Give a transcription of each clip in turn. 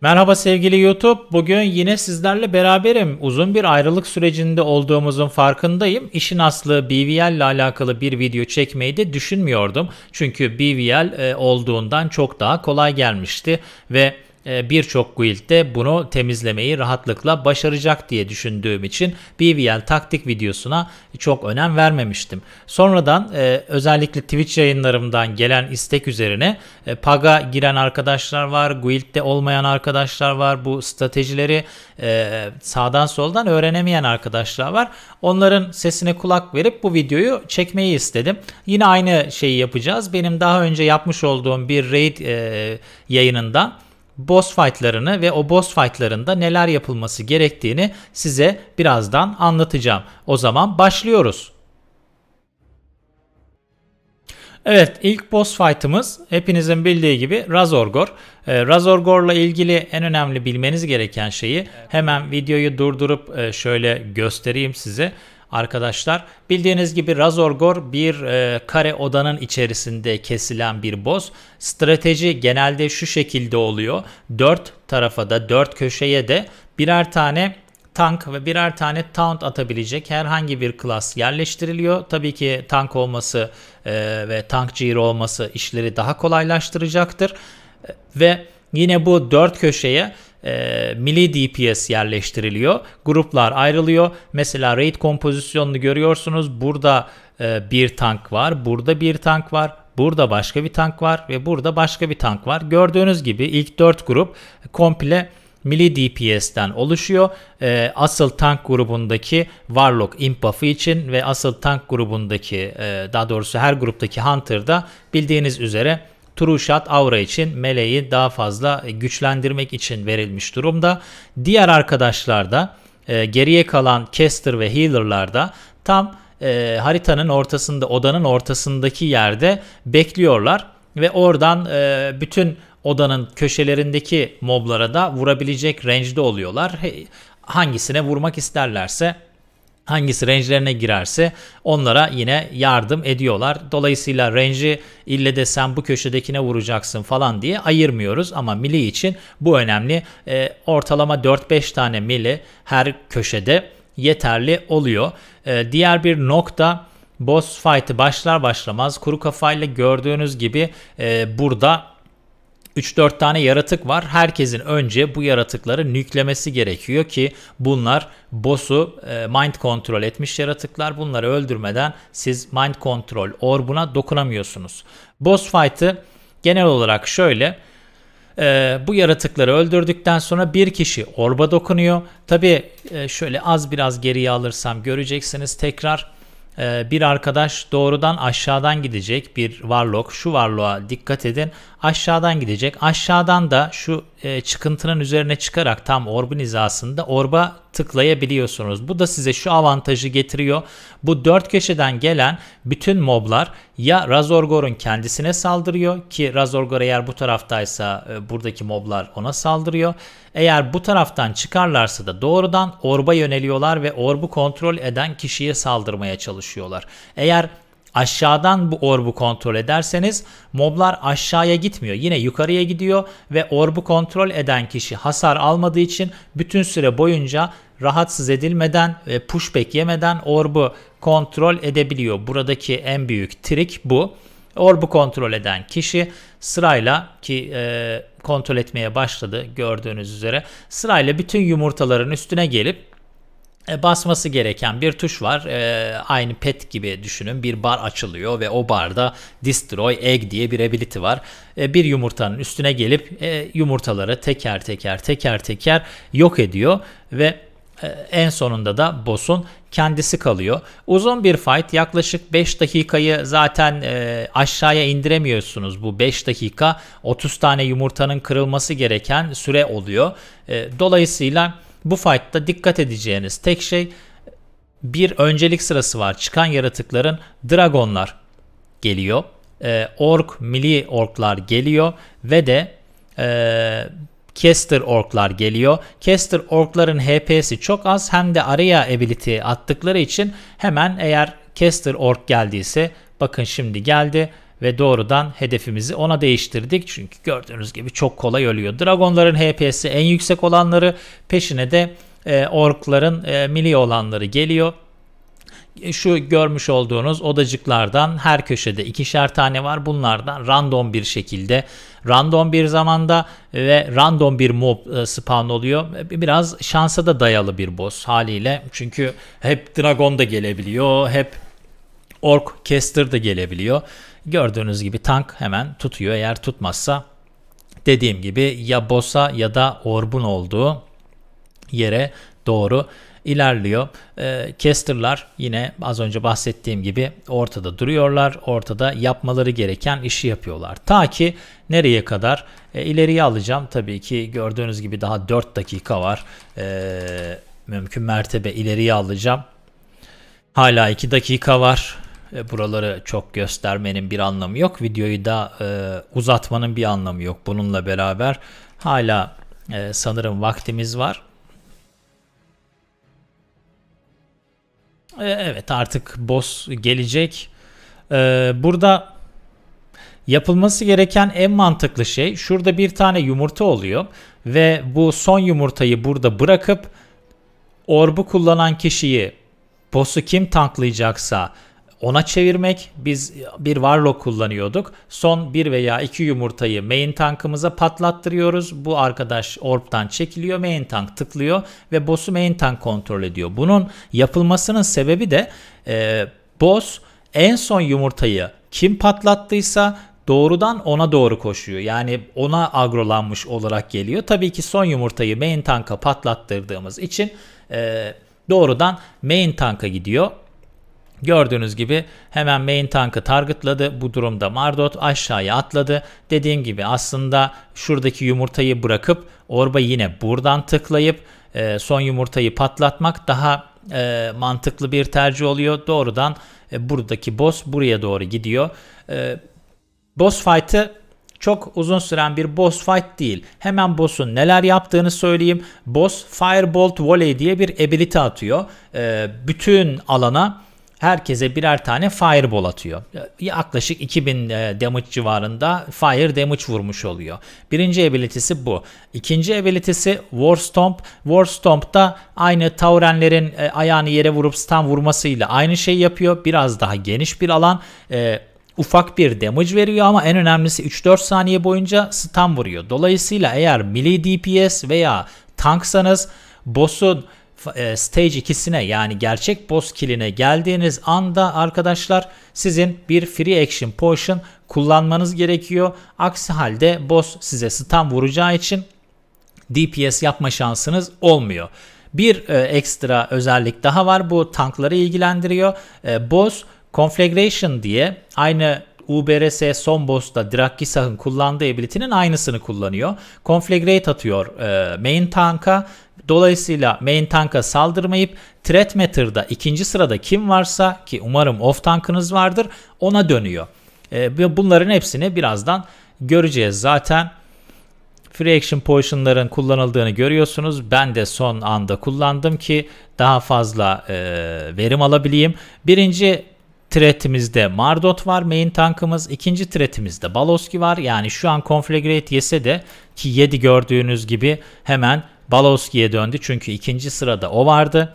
Merhaba sevgili YouTube. Bugün yine sizlerle beraberim. Uzun bir ayrılık sürecinde olduğumuzun farkındayım. İşin aslı BVL ile alakalı bir video çekmeyi de düşünmüyordum. Çünkü BVL e, olduğundan çok daha kolay gelmişti ve ee, birçok guild de bunu temizlemeyi rahatlıkla başaracak diye düşündüğüm için BVL taktik videosuna çok önem vermemiştim. Sonradan e, özellikle Twitch yayınlarımdan gelen istek üzerine e, Paga giren arkadaşlar var, guildde olmayan arkadaşlar var. Bu stratejileri e, sağdan soldan öğrenemeyen arkadaşlar var. Onların sesine kulak verip bu videoyu çekmeyi istedim. Yine aynı şeyi yapacağız. Benim daha önce yapmış olduğum bir raid yayınında boss fightlarını ve o boss fightlarında neler yapılması gerektiğini size birazdan anlatacağım. O zaman başlıyoruz. Evet ilk boss fight'ımız hepinizin bildiği gibi Razorgor. E, Razorgor'la ilgili en önemli bilmeniz gereken şeyi hemen videoyu durdurup e, şöyle göstereyim size arkadaşlar. Bildiğiniz gibi Razorgor bir e, kare odanın içerisinde kesilen bir boz Strateji genelde şu şekilde oluyor. 4 tarafa da 4 köşeye de birer tane tank ve birer tane taunt atabilecek herhangi bir klas yerleştiriliyor. Tabii ki tank olması e, ve tank ciro olması işleri daha kolaylaştıracaktır. E, ve yine bu 4 köşeye e, milli DPS yerleştiriliyor. Gruplar ayrılıyor. Mesela raid kompozisyonunu görüyorsunuz. Burada e, bir tank var, burada bir tank var, burada başka bir tank var ve burada başka bir tank var. Gördüğünüz gibi ilk 4 grup komple milli DPS'ten oluşuyor. E, asıl tank grubundaki Warlock imp buff'ı için ve asıl tank grubundaki e, daha doğrusu her gruptaki Hunter'da bildiğiniz üzere True Shot Aura için meleği daha fazla e, güçlendirmek için verilmiş durumda. Diğer arkadaşlar da e, geriye kalan Caster ve Healer'lar da tam e, haritanın ortasında odanın ortasındaki yerde bekliyorlar ve oradan e, bütün odanın köşelerindeki moblara da vurabilecek range'de oluyorlar. Hangisine vurmak isterlerse hangisi range'lerine girerse onlara yine yardım ediyorlar. Dolayısıyla range'i ille de sen bu köşedekine vuracaksın falan diye ayırmıyoruz ama mili için bu önemli. E, ortalama 4-5 tane mili her köşede yeterli oluyor. E, diğer bir nokta boss fight'ı başlar başlamaz kuru kafayla gördüğünüz gibi e, burada 3-4 tane yaratık var. Herkesin önce bu yaratıkları nüklemesi gerekiyor ki bunlar boss'u e, mind kontrol etmiş yaratıklar. Bunları öldürmeden siz mind kontrol orbuna dokunamıyorsunuz. Boss fight'ı genel olarak şöyle e, bu yaratıkları öldürdükten sonra bir kişi orba dokunuyor. Tabi e, şöyle az biraz geriye alırsam göreceksiniz tekrar bir arkadaş doğrudan aşağıdan gidecek bir varlok. Şu varlığa dikkat edin aşağıdan gidecek. Aşağıdan da şu e, çıkıntının üzerine çıkarak tam orbun hizasında orba tıklayabiliyorsunuz. Bu da size şu avantajı getiriyor. Bu dört köşeden gelen bütün moblar ya Razorgor'un kendisine saldırıyor ki Razorgor eğer bu taraftaysa e, buradaki moblar ona saldırıyor. Eğer bu taraftan çıkarlarsa da doğrudan orba yöneliyorlar ve orbu kontrol eden kişiye saldırmaya çalışıyorlar. Eğer aşağıdan bu orbu kontrol ederseniz moblar aşağıya gitmiyor. Yine yukarıya gidiyor ve orbu kontrol eden kişi hasar almadığı için bütün süre boyunca rahatsız edilmeden ve pushback yemeden orbu kontrol edebiliyor. Buradaki en büyük trik bu. Orbu kontrol eden kişi sırayla ki e, kontrol etmeye başladı gördüğünüz üzere sırayla bütün yumurtaların üstüne gelip e, basması gereken bir tuş var. E, aynı pet gibi düşünün. Bir bar açılıyor ve o barda destroy egg diye bir ability var. E, bir yumurtanın üstüne gelip e, yumurtaları teker teker teker teker yok ediyor ve e, en sonunda da boss'un kendisi kalıyor. Uzun bir fight yaklaşık 5 dakikayı zaten e, aşağıya indiremiyorsunuz. Bu 5 dakika 30 tane yumurtanın kırılması gereken süre oluyor. E, dolayısıyla bu fight'ta dikkat edeceğiniz tek şey bir öncelik sırası var. Çıkan yaratıkların dragonlar geliyor. E, ork, mili orklar geliyor ve de e, Caster orklar geliyor. Caster orkların HP'si çok az hem de araya ability attıkları için hemen eğer Caster ork geldiyse bakın şimdi geldi ve doğrudan hedefimizi ona değiştirdik. Çünkü gördüğünüz gibi çok kolay ölüyor. Dragonların HP'si en yüksek olanları peşine de e, orkların e, mili olanları geliyor e, şu görmüş olduğunuz odacıklardan her köşede ikişer tane var. Bunlardan random bir şekilde, random bir zamanda ve random bir mob e, spawn oluyor. E, biraz şansa da dayalı bir boss haliyle. Çünkü hep dragon da gelebiliyor, hep ork caster da gelebiliyor. Gördüğünüz gibi tank hemen tutuyor. Eğer tutmazsa dediğim gibi ya Bosa ya da Orb'un olduğu yere doğru ilerliyor. E, Caster'lar yine az önce bahsettiğim gibi ortada duruyorlar. Ortada yapmaları gereken işi yapıyorlar. Ta ki nereye kadar? E, ileriye alacağım. Tabii ki gördüğünüz gibi daha 4 dakika var. E, mümkün mertebe ileriye alacağım. Hala 2 dakika var. E, buraları çok göstermenin bir anlamı yok. Videoyu da e, uzatmanın bir anlamı yok. Bununla beraber hala e, sanırım vaktimiz var. E, evet artık boss gelecek. E, burada yapılması gereken en mantıklı şey şurada bir tane yumurta oluyor ve bu son yumurtayı burada bırakıp orbu kullanan kişiyi boss'u kim tanklayacaksa ona çevirmek. Biz bir Warlock kullanıyorduk. Son bir veya iki yumurtayı main tankımıza patlattırıyoruz. Bu arkadaş orptan çekiliyor. Main tank tıklıyor ve boss'u main tank kontrol ediyor. Bunun yapılmasının sebebi de e, boss en son yumurtayı kim patlattıysa doğrudan ona doğru koşuyor. Yani ona agrolanmış olarak geliyor. Tabii ki son yumurtayı main tanka patlattırdığımız için e, doğrudan main tanka gidiyor. Gördüğünüz gibi hemen main tankı targetladı. Bu durumda Mardot aşağıya atladı. Dediğim gibi aslında şuradaki yumurtayı bırakıp orba yine buradan tıklayıp e, son yumurtayı patlatmak daha e, mantıklı bir tercih oluyor. Doğrudan e, buradaki boss buraya doğru gidiyor. E, boss fight'ı çok uzun süren bir boss fight değil. Hemen boss'un neler yaptığını söyleyeyim. Boss Firebolt Volley diye bir ability atıyor. E, bütün alana herkese birer tane fireball atıyor. Yaklaşık 2000 e, damage civarında fire damage vurmuş oluyor. Birinci ability'si bu. İkinci ability'si War Stomp. War Stomp da aynı Taurenlerin e, ayağını yere vurup stun vurmasıyla aynı şeyi yapıyor. Biraz daha geniş bir alan. E, ufak bir damage veriyor ama en önemlisi 3-4 saniye boyunca stun vuruyor. Dolayısıyla eğer melee DPS veya tanksanız boss'un e, stage ikisine yani gerçek boss kiline geldiğiniz anda arkadaşlar sizin bir free action potion kullanmanız gerekiyor. Aksi halde boss size stun vuracağı için DPS yapma şansınız olmuyor. Bir e, ekstra özellik daha var. Bu tankları ilgilendiriyor. E, boss Conflagration diye aynı UBRS son boss'ta Drakgisah'ın kullandığı ability'nin aynısını kullanıyor. Conflagrate atıyor e, main tanka Dolayısıyla main tanka saldırmayıp threat matter'da ikinci sırada kim varsa ki umarım off tankınız vardır ona dönüyor. Ee, bunların hepsini birazdan göreceğiz zaten. Free action potionların kullanıldığını görüyorsunuz. Ben de son anda kullandım ki daha fazla e, verim alabileyim. Birinci Tretimizde Mardot var main tankımız. ikinci tretimizde Baloski var. Yani şu an Conflagrate yese de ki 7 gördüğünüz gibi hemen Balowski'ye döndü çünkü ikinci sırada o vardı.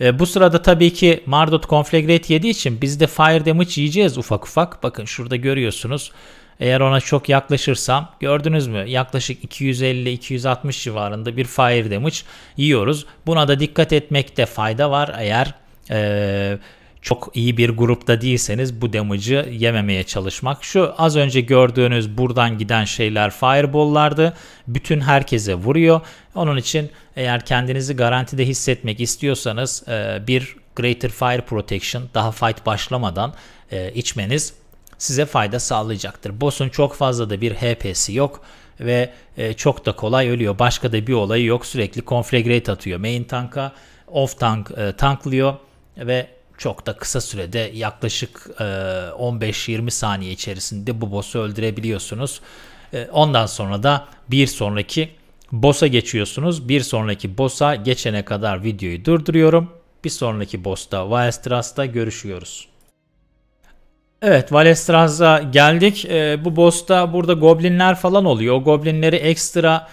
E, bu sırada tabii ki Mardot Conflagrate yediği için biz de Fire Damage yiyeceğiz ufak ufak. Bakın şurada görüyorsunuz. Eğer ona çok yaklaşırsam gördünüz mü yaklaşık 250-260 civarında bir Fire Damage yiyoruz. Buna da dikkat etmekte fayda var eğer... E, çok iyi bir grupta değilseniz bu damage'ı yememeye çalışmak. Şu az önce gördüğünüz buradan giden şeyler fireball'lardı. Bütün herkese vuruyor. Onun için eğer kendinizi garantide hissetmek istiyorsanız e, bir Greater Fire Protection daha fight başlamadan e, içmeniz size fayda sağlayacaktır. Boss'un çok fazla da bir HP'si yok ve e, çok da kolay ölüyor. Başka da bir olayı yok. Sürekli conflagrate atıyor main tanka, off tank tanklıyor ve çok da kısa sürede yaklaşık 15-20 e, saniye içerisinde bu boss'u öldürebiliyorsunuz. E, ondan sonra da bir sonraki boss'a geçiyorsunuz. Bir sonraki boss'a geçene kadar videoyu durduruyorum. Bir sonraki boss'ta Valestras'ta görüşüyoruz. Evet Valestras'a geldik. E, bu boss'ta burada goblinler falan oluyor. O goblinleri ekstra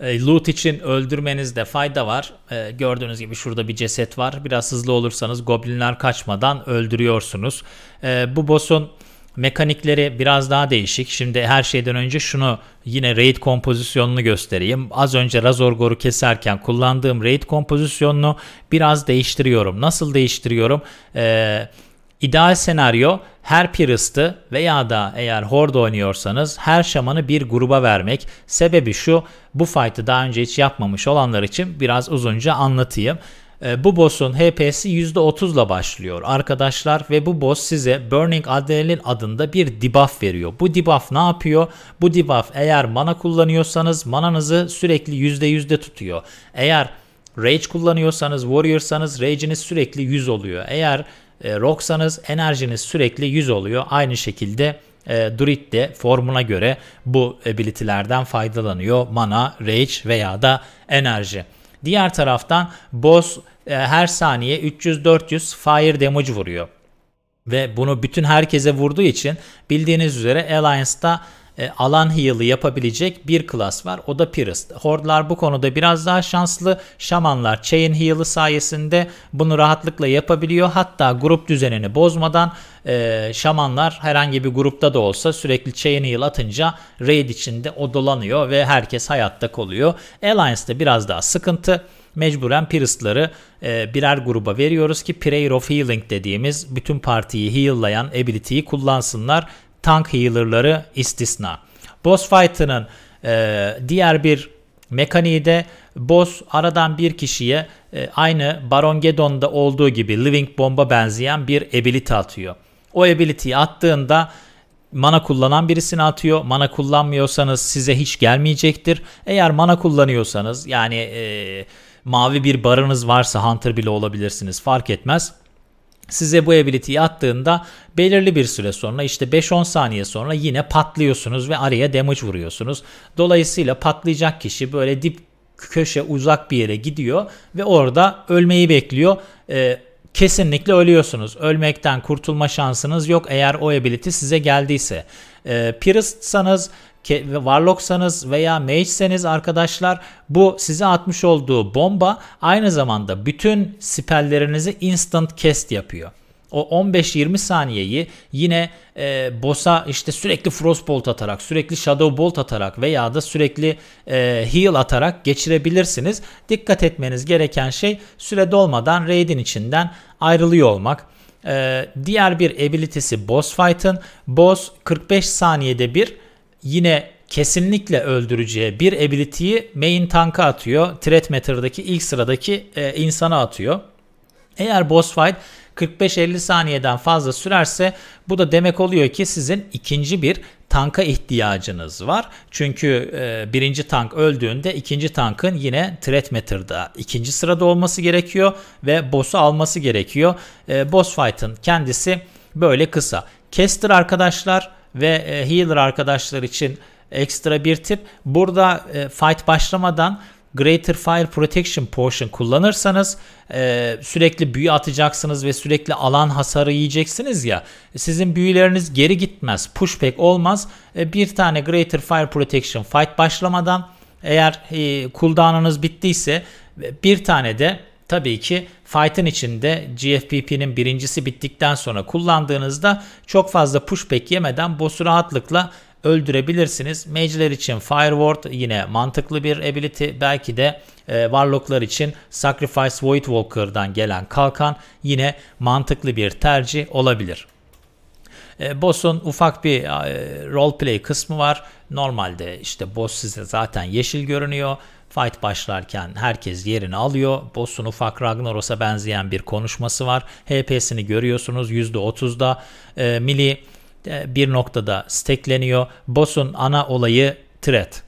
e, loot için öldürmenizde fayda var. E, gördüğünüz gibi şurada bir ceset var. Biraz hızlı olursanız goblinler kaçmadan öldürüyorsunuz. E, bu boss'un mekanikleri biraz daha değişik. Şimdi her şeyden önce şunu yine raid kompozisyonunu göstereyim. Az önce Razorgor'u keserken kullandığım raid kompozisyonunu biraz değiştiriyorum. Nasıl değiştiriyorum? Eee İdeal senaryo her piristı veya da eğer hord oynuyorsanız her şamanı bir gruba vermek. Sebebi şu bu fight'ı daha önce hiç yapmamış olanlar için biraz uzunca anlatayım. Ee, bu boss'un HP'si %30'la başlıyor arkadaşlar ve bu boss size Burning Adrenaline adında bir debuff veriyor. Bu debuff ne yapıyor? Bu debuff eğer mana kullanıyorsanız mananızı sürekli %100'de tutuyor. Eğer Rage kullanıyorsanız, Warrior'sanız Rage'iniz sürekli 100 oluyor. Eğer e, enerjiniz sürekli 100 oluyor. Aynı şekilde e, Druid de formuna göre bu ability'lerden faydalanıyor. Mana, Rage veya da enerji. Diğer taraftan boss e, her saniye 300-400 fire damage vuruyor. Ve bunu bütün herkese vurduğu için bildiğiniz üzere Alliance'da e, alan heal'ı yapabilecek bir klas var. O da Priest. Hordlar bu konuda biraz daha şanslı. Şamanlar chain heal'ı sayesinde bunu rahatlıkla yapabiliyor. Hatta grup düzenini bozmadan e, şamanlar herhangi bir grupta da olsa sürekli chain heal atınca raid içinde o dolanıyor ve herkes hayatta kalıyor. Alliance'da biraz daha sıkıntı mecburen Priest'ları e, birer gruba veriyoruz ki Prayer of Healing dediğimiz bütün partiyi heal'layan ability'yi kullansınlar tank healer'ları istisna. Boss fight'ının e, diğer bir mekaniği de boss aradan bir kişiye e, aynı Baron Gedon'da olduğu gibi Living Bomb'a benzeyen bir ability atıyor. O ability'yi attığında mana kullanan birisini atıyor. Mana kullanmıyorsanız size hiç gelmeyecektir. Eğer mana kullanıyorsanız yani e, mavi bir barınız varsa Hunter bile olabilirsiniz fark etmez size bu ability'yi attığında belirli bir süre sonra işte 5-10 saniye sonra yine patlıyorsunuz ve araya damage vuruyorsunuz. Dolayısıyla patlayacak kişi böyle dip köşe uzak bir yere gidiyor ve orada ölmeyi bekliyor. Ee, kesinlikle ölüyorsunuz. Ölmekten kurtulma şansınız yok eğer o ability size geldiyse. E, ee, Priest'sanız Warlock'sanız veya Mage'seniz arkadaşlar bu size atmış olduğu bomba aynı zamanda bütün spellerinizi instant cast yapıyor. O 15-20 saniyeyi yine e, boss'a işte sürekli frostbolt atarak, sürekli shadow bolt atarak veya da sürekli e, heal atarak geçirebilirsiniz. Dikkat etmeniz gereken şey süre dolmadan raid'in içinden ayrılıyor olmak. E, diğer bir ability'si boss fight'ın. Boss 45 saniyede bir yine kesinlikle öldüreceği bir ability'yi main tank'a atıyor. Threat Matter'daki ilk sıradaki e, insana atıyor. Eğer boss fight 45-50 saniyeden fazla sürerse bu da demek oluyor ki sizin ikinci bir tanka ihtiyacınız var. Çünkü e, birinci tank öldüğünde ikinci tankın yine threat meter'da ikinci sırada olması gerekiyor ve boss'u alması gerekiyor. E, boss fight'ın kendisi böyle kısa. Kester arkadaşlar ve e, healer arkadaşlar için ekstra bir tip. Burada e, fight başlamadan Greater Fire Protection Potion kullanırsanız e, sürekli büyü atacaksınız ve sürekli alan hasarı yiyeceksiniz ya sizin büyüleriniz geri gitmez pushback olmaz e, bir tane Greater Fire Protection fight başlamadan eğer e, cooldown'ınız bittiyse bir tane de Tabii ki fight'ın içinde GFPP'nin birincisi bittikten sonra kullandığınızda çok fazla pushback yemeden boss'u rahatlıkla öldürebilirsiniz. Mage'ler için Fireward yine mantıklı bir ability. Belki de e, Warlock'lar için Sacrifice Void Walker'dan gelen kalkan yine mantıklı bir tercih olabilir. E, boss'un ufak bir e, roleplay kısmı var. Normalde işte boss size zaten yeşil görünüyor. Fight başlarken herkes yerini alıyor. Boss'un ufak Ragnaros'a benzeyen bir konuşması var. HP'sini görüyorsunuz %30'da. E, mili e, bir noktada stekleniyor. Boss'un ana olayı threat.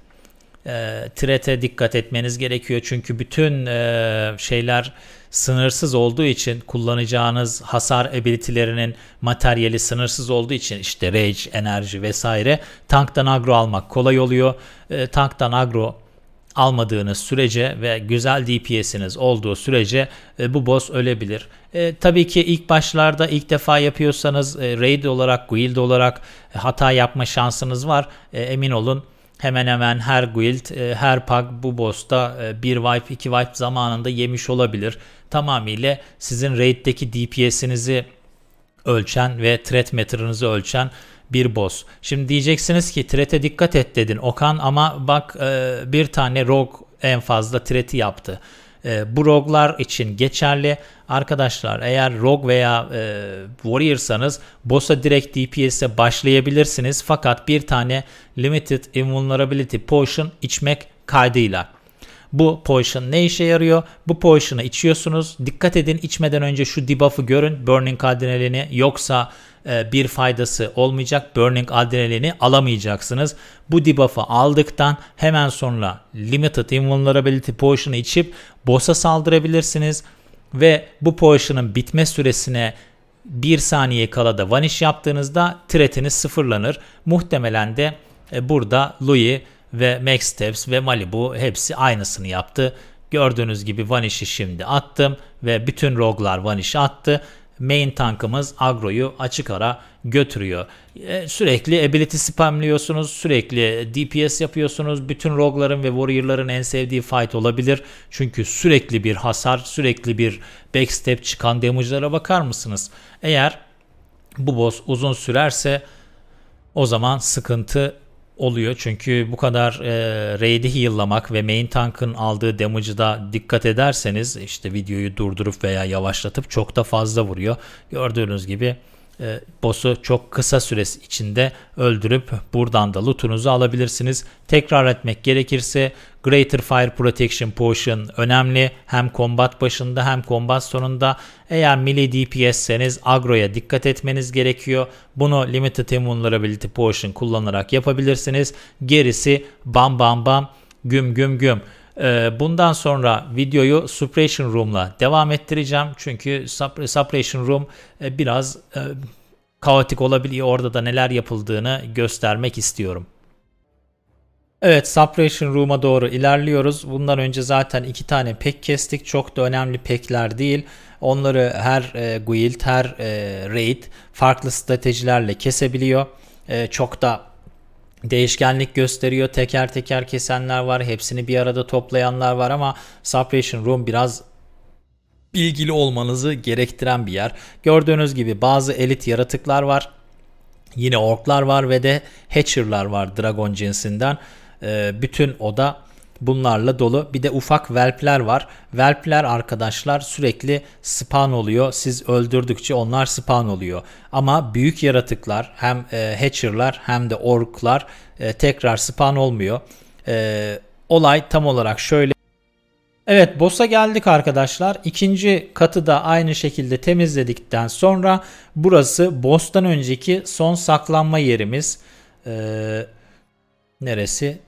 E, threat'e dikkat etmeniz gerekiyor. Çünkü bütün e, şeyler sınırsız olduğu için kullanacağınız hasar ability'lerinin materyali sınırsız olduğu için işte rage, enerji vesaire tanktan agro almak kolay oluyor. E, tanktan agro almadığınız sürece ve güzel DPS'iniz olduğu sürece e, bu boss ölebilir. E, tabii ki ilk başlarda ilk defa yapıyorsanız e, raid olarak, guild olarak e, hata yapma şansınız var. E, emin olun hemen hemen her guild, e, her pack bu boss'ta e, bir wipe, iki wipe zamanında yemiş olabilir. Tamamıyla sizin raid'deki DPS'inizi ölçen ve threat metrinizi ölçen bir boss. Şimdi diyeceksiniz ki trete dikkat et dedin Okan ama bak e, bir tane rogue en fazla treti yaptı. E, bu roglar için geçerli. Arkadaşlar eğer rogue veya e, warrior'sanız boss'a direkt DPS'e başlayabilirsiniz. Fakat bir tane limited invulnerability potion içmek kaydıyla. Bu potion ne işe yarıyor? Bu potion'ı içiyorsunuz. Dikkat edin içmeden önce şu debuff'ı görün. Burning Cardinal'ini yoksa e, bir faydası olmayacak. Burning adrenalini alamayacaksınız. Bu debuff'ı aldıktan hemen sonra Limited Invulnerability Potion'ı içip boss'a saldırabilirsiniz. Ve bu potion'ın bitme süresine 1 saniye kala da vanish yaptığınızda tretiniz sıfırlanır. Muhtemelen de e, burada Louis ve Max Steps ve Malibu hepsi aynısını yaptı. Gördüğünüz gibi Vanish'i şimdi attım ve bütün roglar vanish attı main tankımız agroyu açık ara götürüyor. E, sürekli ability spamlıyorsunuz, sürekli DPS yapıyorsunuz. Bütün rogue'ların ve warrior'ların en sevdiği fight olabilir. Çünkü sürekli bir hasar, sürekli bir backstep çıkan damage'lara bakar mısınız? Eğer bu boss uzun sürerse o zaman sıkıntı oluyor. Çünkü bu kadar e, raid'i heal'lamak ve main tank'ın aldığı damage'ı da dikkat ederseniz işte videoyu durdurup veya yavaşlatıp çok da fazla vuruyor. Gördüğünüz gibi e, boss'u çok kısa süresi içinde öldürüp buradan da lootunuzu alabilirsiniz. Tekrar etmek gerekirse Greater Fire Protection Potion önemli. Hem kombat başında hem kombat sonunda. Eğer melee DPS'seniz agroya dikkat etmeniz gerekiyor. Bunu Limited Invulnerability Potion kullanarak yapabilirsiniz. Gerisi bam bam bam güm güm güm. Ee, bundan sonra videoyu Suppression Room'la devam ettireceğim. Çünkü Suppression Room e, biraz e, kaotik olabiliyor. Orada da neler yapıldığını göstermek istiyorum. Evet Suppression Room'a doğru ilerliyoruz. Bundan önce zaten iki tane pek kestik. Çok da önemli pekler değil. Onları her e, guild, her e, raid farklı stratejilerle kesebiliyor. E, çok da değişkenlik gösteriyor. Teker teker kesenler var. Hepsini bir arada toplayanlar var ama Suppression Room biraz bilgili olmanızı gerektiren bir yer. Gördüğünüz gibi bazı elit yaratıklar var. Yine orklar var ve de hatcherlar var dragon cinsinden. Ee, bütün oda bunlarla dolu. Bir de ufak velpler var. Velpler arkadaşlar sürekli spawn oluyor. Siz öldürdükçe onlar spawn oluyor. Ama büyük yaratıklar hem e, hatcherlar hem de orklar e, tekrar spawn olmuyor. E, olay tam olarak şöyle. Evet boss'a geldik arkadaşlar. İkinci katı da aynı şekilde temizledikten sonra burası boss'tan önceki son saklanma yerimiz. Ee, neresi?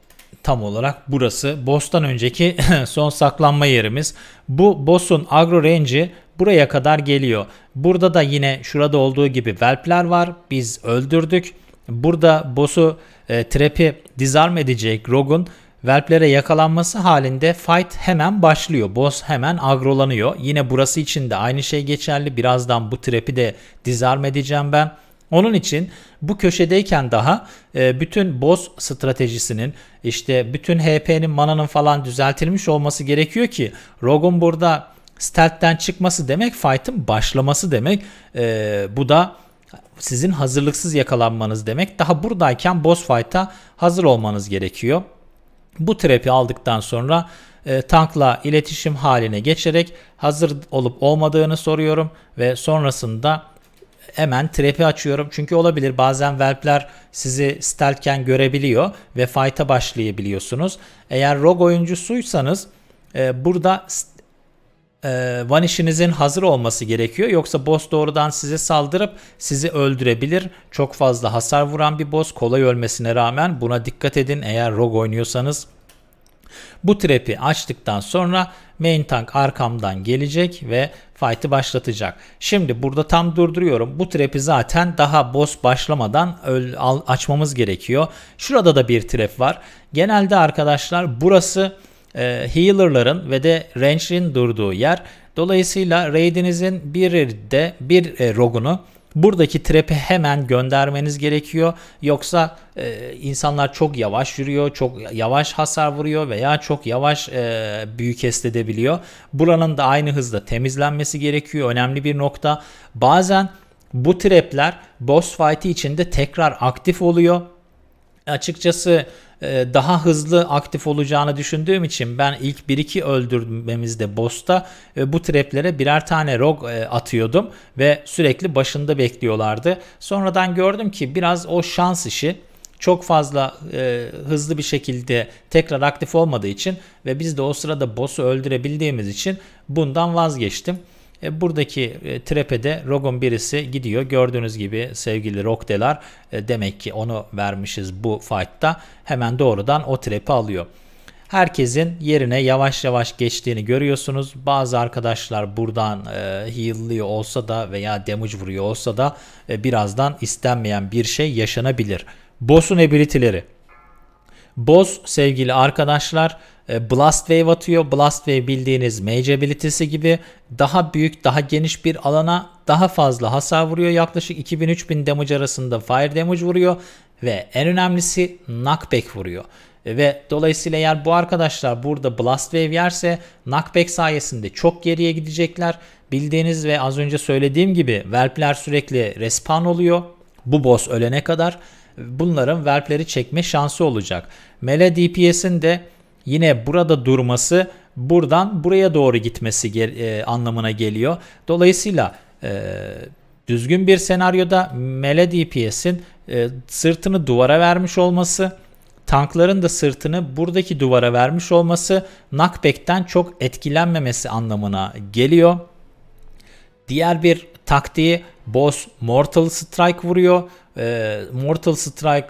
tam olarak burası. Boss'tan önceki son saklanma yerimiz. Bu boss'un agro range'i buraya kadar geliyor. Burada da yine şurada olduğu gibi velpler var. Biz öldürdük. Burada boss'u e, trap'i disarm edecek Rogue'un Velplere yakalanması halinde fight hemen başlıyor. Boss hemen agrolanıyor. Yine burası için de aynı şey geçerli. Birazdan bu trap'i de disarm edeceğim ben. Onun için bu köşedeyken daha e, bütün boz stratejisinin işte bütün HP'nin mananın falan düzeltilmiş olması gerekiyor ki Rogun burada stealth'ten çıkması demek fight'ın başlaması demek. E, bu da sizin hazırlıksız yakalanmanız demek. Daha buradayken boss fight'a hazır olmanız gerekiyor. Bu trap'i aldıktan sonra e, tankla iletişim haline geçerek hazır olup olmadığını soruyorum ve sonrasında hemen trap'i açıyorum. Çünkü olabilir bazen verpler sizi stealthken görebiliyor ve fight'a başlayabiliyorsunuz. Eğer rogue oyuncusuysanız e, burada e, vanish'inizin hazır olması gerekiyor. Yoksa boss doğrudan size saldırıp sizi öldürebilir. Çok fazla hasar vuran bir boss kolay ölmesine rağmen buna dikkat edin eğer rogue oynuyorsanız. Bu trap'i açtıktan sonra main tank arkamdan gelecek ve fight'ı başlatacak. Şimdi burada tam durduruyorum. Bu trap'i zaten daha boss başlamadan açmamız gerekiyor. Şurada da bir trap var. Genelde arkadaşlar burası e, healer'ların ve de range'in durduğu yer. Dolayısıyla raid'inizin bir de bir e, rogunu buradaki trepe hemen göndermeniz gerekiyor. Yoksa e, insanlar çok yavaş yürüyor, çok yavaş hasar vuruyor veya çok yavaş e, büyük edebiliyor. Buranın da aynı hızda temizlenmesi gerekiyor. Önemli bir nokta. Bazen bu trepler boss fight'i içinde tekrar aktif oluyor. Açıkçası e, daha hızlı aktif olacağını düşündüğüm için ben ilk 1-2 öldürmemizde boss'ta e, bu treplere birer tane rog e, atıyordum ve sürekli başında bekliyorlardı. Sonradan gördüm ki biraz o şans işi çok fazla e, hızlı bir şekilde tekrar aktif olmadığı için ve biz de o sırada boss'u öldürebildiğimiz için bundan vazgeçtim. E, buradaki e, trepede Rogon birisi gidiyor. Gördüğünüz gibi sevgili Rockdelar e, demek ki onu vermişiz bu fight'ta. Hemen doğrudan o trepi alıyor. Herkesin yerine yavaş yavaş geçtiğini görüyorsunuz. Bazı arkadaşlar buradan e, heal'lıyor olsa da veya damage vuruyor olsa da e, birazdan istenmeyen bir şey yaşanabilir. Boss'un ability'leri. Boss sevgili arkadaşlar e, blast Wave atıyor. Blast Wave bildiğiniz Mage ability'si gibi daha büyük, daha geniş bir alana daha fazla hasar vuruyor. Yaklaşık 2000-3000 damage arasında fire damage vuruyor ve en önemlisi knockback vuruyor. E, ve dolayısıyla eğer bu arkadaşlar burada Blast Wave yerse knockback sayesinde çok geriye gidecekler. Bildiğiniz ve az önce söylediğim gibi Verpler sürekli respawn oluyor. Bu boss ölene kadar bunların Verpleri çekme şansı olacak. Melee DPS'in de yine burada durması buradan buraya doğru gitmesi e, anlamına geliyor. Dolayısıyla e, düzgün bir senaryoda Mele DPS'in e, sırtını duvara vermiş olması, tankların da sırtını buradaki duvara vermiş olması knockback'ten çok etkilenmemesi anlamına geliyor. Diğer bir taktiği boss Mortal Strike vuruyor. E, Mortal Strike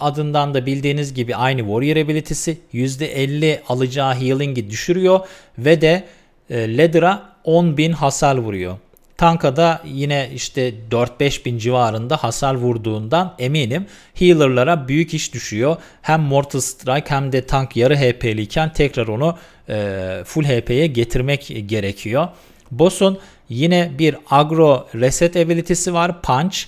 adından da bildiğiniz gibi aynı Warrior ability'si %50 alacağı healing'i düşürüyor ve de e, Ladder'a 10.000 hasar vuruyor. Tanka da yine işte 4-5 bin civarında hasar vurduğundan eminim healer'lara büyük iş düşüyor. Hem Mortal Strike hem de tank yarı HP'liyken tekrar onu e, full HP'ye getirmek gerekiyor. Boss'un yine bir agro reset ability'si var punch.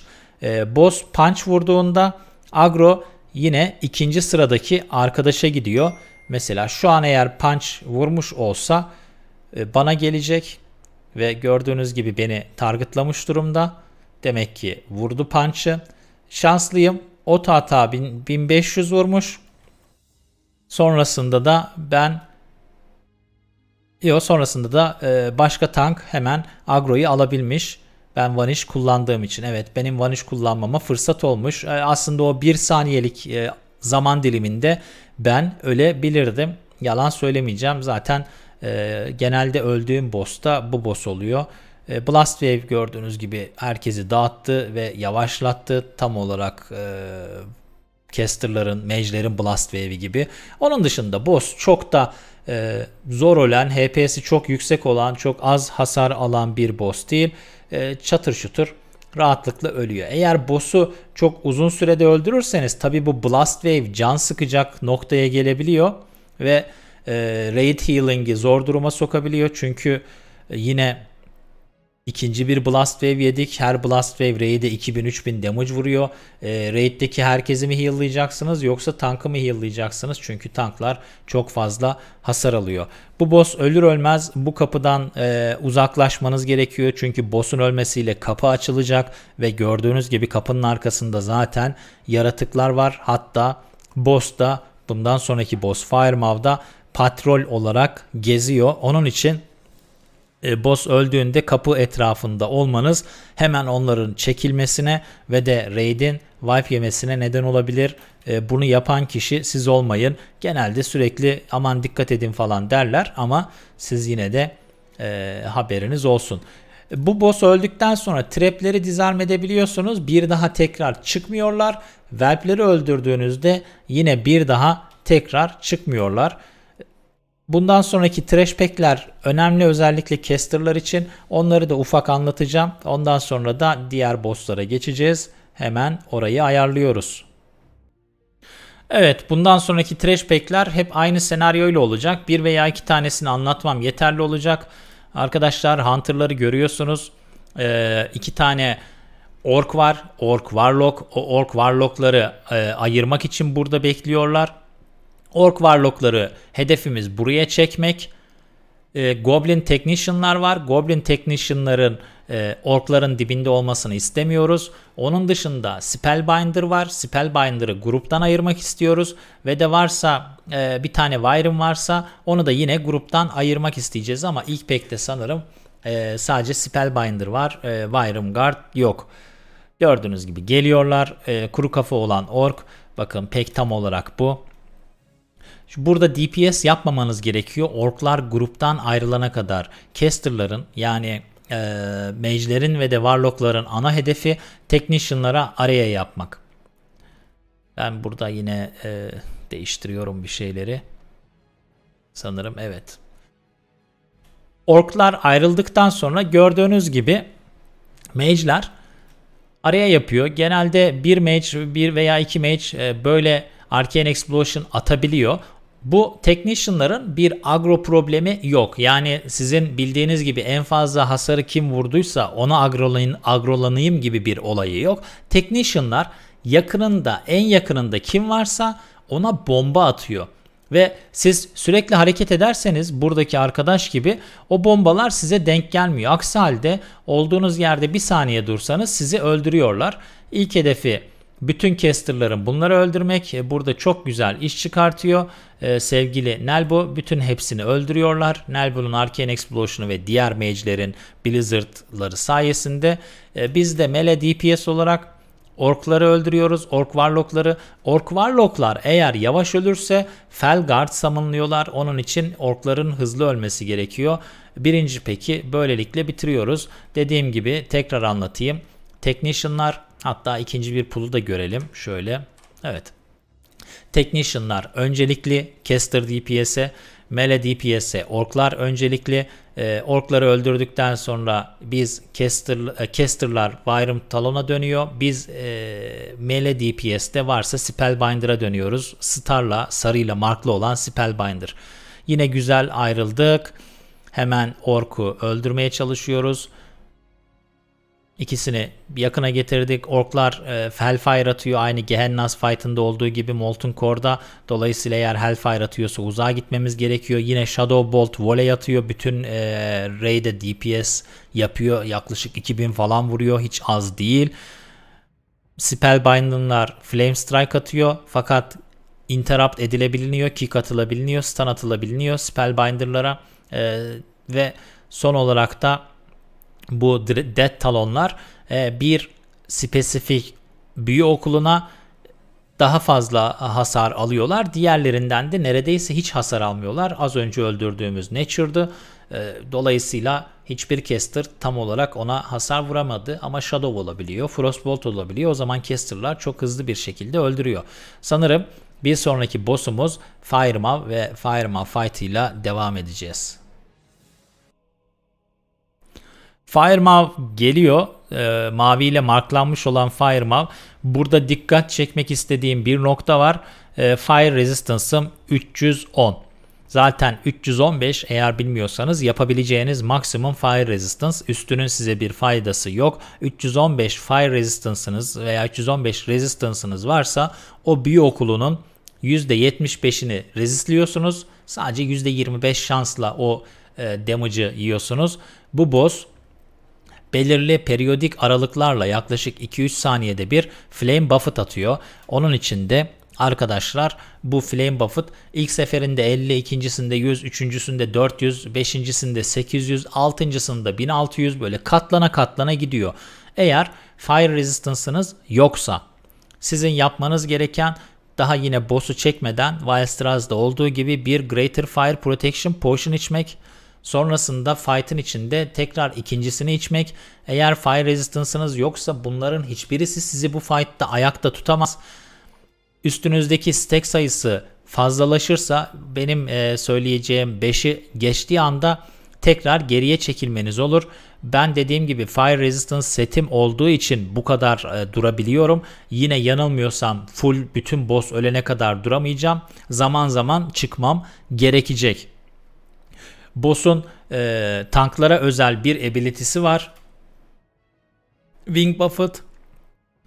E, boss punch vurduğunda agro yine ikinci sıradaki arkadaşa gidiyor. Mesela şu an eğer punch vurmuş olsa e, bana gelecek ve gördüğünüz gibi beni targetlamış durumda. Demek ki vurdu punch'ı. Şanslıyım. O tahta 1500 vurmuş. Sonrasında da ben Yo sonrasında da e, başka tank hemen agroyu alabilmiş. Ben Vanish kullandığım için evet benim Vanish kullanmama fırsat olmuş. E, aslında o bir saniyelik e, zaman diliminde ben ölebilirdim. Yalan söylemeyeceğim zaten e, genelde öldüğüm boss da bu boss oluyor. Blast Wave gördüğünüz gibi herkesi dağıttı ve yavaşlattı. Tam olarak Caster'ların, Mage'lerin Blast Wave'i gibi. Onun dışında boss çok da e, zor olan, HP'si çok yüksek olan, çok az hasar alan bir boss değil e, çatır şutur rahatlıkla ölüyor. Eğer boss'u çok uzun sürede öldürürseniz tabi bu Blast Wave can sıkacak noktaya gelebiliyor ve e, Raid Healing'i zor duruma sokabiliyor. Çünkü yine İkinci bir Blast Wave yedik. Her Blast Wave Raid'e 2000-3000 damage vuruyor. E, Raid'deki herkesi mi heal'layacaksınız yoksa tankı mı heal'layacaksınız? Çünkü tanklar çok fazla hasar alıyor. Bu boss ölür ölmez bu kapıdan e, uzaklaşmanız gerekiyor. Çünkü boss'un ölmesiyle kapı açılacak ve gördüğünüz gibi kapının arkasında zaten yaratıklar var. Hatta boss da bundan sonraki boss Firemaw'da patrol olarak geziyor. Onun için e, boss öldüğünde kapı etrafında olmanız hemen onların çekilmesine ve de raid'in wife yemesine neden olabilir. E, bunu yapan kişi siz olmayın. Genelde sürekli aman dikkat edin falan derler ama siz yine de e, haberiniz olsun. E, bu boss öldükten sonra trapleri dizarm edebiliyorsunuz. Bir daha tekrar çıkmıyorlar. Velpleri öldürdüğünüzde yine bir daha tekrar çıkmıyorlar. Bundan sonraki trash pack'ler önemli özellikle caster'lar için. Onları da ufak anlatacağım. Ondan sonra da diğer boss'lara geçeceğiz. Hemen orayı ayarlıyoruz. Evet bundan sonraki trash pack'ler hep aynı senaryoyla olacak. Bir veya iki tanesini anlatmam yeterli olacak. Arkadaşlar Hunter'ları görüyorsunuz. Ee, iki tane ork var. Ork Warlock. O ork Warlock'ları e, ayırmak için burada bekliyorlar. Ork varlokları hedefimiz buraya çekmek. E, Goblin Technician'lar var. Goblin Technician'ların e, orkların dibinde olmasını istemiyoruz. Onun dışında Spellbinder var. Spellbinder'ı gruptan ayırmak istiyoruz. Ve de varsa e, bir tane Wyrm varsa onu da yine gruptan ayırmak isteyeceğiz. Ama ilk pekte sanırım e, sadece Spellbinder var. E, Wyren Guard yok. Gördüğünüz gibi geliyorlar. E, kuru kafa olan ork. Bakın pek tam olarak bu. Burada DPS yapmamanız gerekiyor. Orklar gruptan ayrılana kadar casterların yani e, mage'lerin ve de warlock'ların ana hedefi technician'lara araya yapmak. Ben burada yine e, değiştiriyorum bir şeyleri. Sanırım evet. Orklar ayrıldıktan sonra gördüğünüz gibi mage'ler araya yapıyor. Genelde bir mage, bir veya iki mage e, böyle Arcane Explosion atabiliyor. Bu technician'ların bir agro problemi yok. Yani sizin bildiğiniz gibi en fazla hasarı kim vurduysa ona agrolayın, agrolanayım gibi bir olayı yok. Technician'lar yakınında en yakınında kim varsa ona bomba atıyor. Ve siz sürekli hareket ederseniz buradaki arkadaş gibi o bombalar size denk gelmiyor. Aksi halde olduğunuz yerde bir saniye dursanız sizi öldürüyorlar. İlk hedefi bütün casterların bunları öldürmek e, burada çok güzel iş çıkartıyor. Ee, sevgili Nelbo bütün hepsini öldürüyorlar. Nelbo'nun Arcane Explosion'u ve diğer mage'lerin Blizzard'ları sayesinde e, biz de melee DPS olarak Orkları öldürüyoruz, ork warlockları. Ork warlocklar eğer yavaş ölürse Felguard summonlıyorlar. Onun için orkların hızlı ölmesi gerekiyor. Birinci peki böylelikle bitiriyoruz. Dediğim gibi tekrar anlatayım. Technician'lar Hatta ikinci bir pulu da görelim. Şöyle. Evet. Technician'lar öncelikli. Caster DPS'e. Mele DPS'e orklar öncelikli. E, orkları öldürdükten sonra biz Caster, e, Caster'lar Byram Talon'a dönüyor. Biz e, Mele DPS'te varsa Spellbinder'a dönüyoruz. Star'la, sarıyla marklı olan Spellbinder. Yine güzel ayrıldık. Hemen orku öldürmeye çalışıyoruz. İkisini yakına getirdik. Orklar e, Hellfire atıyor aynı Gehennas fight'ında olduğu gibi Molten Core'da. Dolayısıyla eğer Hellfire atıyorsa uzağa gitmemiz gerekiyor. Yine Shadow Bolt voley atıyor. Bütün e, raid'e DPS yapıyor. Yaklaşık 2000 falan vuruyor. Hiç az değil. Spellbinder'lar Flame Strike atıyor. Fakat interrupt edilebiliniyor. Kick atılabiliniyor. Stun atılabiliniyor Spellbinder'lara. E, ve son olarak da bu dead talonlar e, bir spesifik büyü okuluna daha fazla hasar alıyorlar. Diğerlerinden de neredeyse hiç hasar almıyorlar. Az önce öldürdüğümüz Nature'dı. E, dolayısıyla hiçbir caster tam olarak ona hasar vuramadı ama Shadow olabiliyor, Frostbolt olabiliyor. O zaman casterlar çok hızlı bir şekilde öldürüyor. Sanırım bir sonraki boss'umuz Firemaw ve Firemaw Fight ile devam edeceğiz. Firemav geliyor. E, maviyle marklanmış olan Firemav. Burada dikkat çekmek istediğim bir nokta var. E, Fire Resistance'ım 310. Zaten 315 eğer bilmiyorsanız yapabileceğiniz maksimum fire resistance. Üstünün size bir faydası yok. 315 fire resistance'ınız veya 315 resistance'ınız varsa o büyü okulunun %75'ini rezistliyorsunuz. Sadece %25 şansla o e, damage'ı yiyorsunuz. Bu boss belirli periyodik aralıklarla yaklaşık 2-3 saniyede bir flame buffet atıyor. Onun için de arkadaşlar bu flame buffet ilk seferinde 50, ikincisinde 100, üçüncüsünde 400, beşincisinde 800, altıncısında 1600 böyle katlana katlana gidiyor. Eğer fire resistance'ınız yoksa sizin yapmanız gereken daha yine boss'u çekmeden Wildstraz'da olduğu gibi bir Greater Fire Protection Potion içmek Sonrasında fight'ın içinde tekrar ikincisini içmek. Eğer fire resistance'ınız yoksa bunların hiçbirisi sizi bu fight'ta ayakta tutamaz. Üstünüzdeki stack sayısı fazlalaşırsa benim e, söyleyeceğim 5'i geçtiği anda tekrar geriye çekilmeniz olur. Ben dediğim gibi Fire Resistance setim olduğu için bu kadar e, durabiliyorum. Yine yanılmıyorsam full bütün boss ölene kadar duramayacağım. Zaman zaman çıkmam gerekecek. Boss'un e, tanklara özel bir ability'si var. Wing Buffet.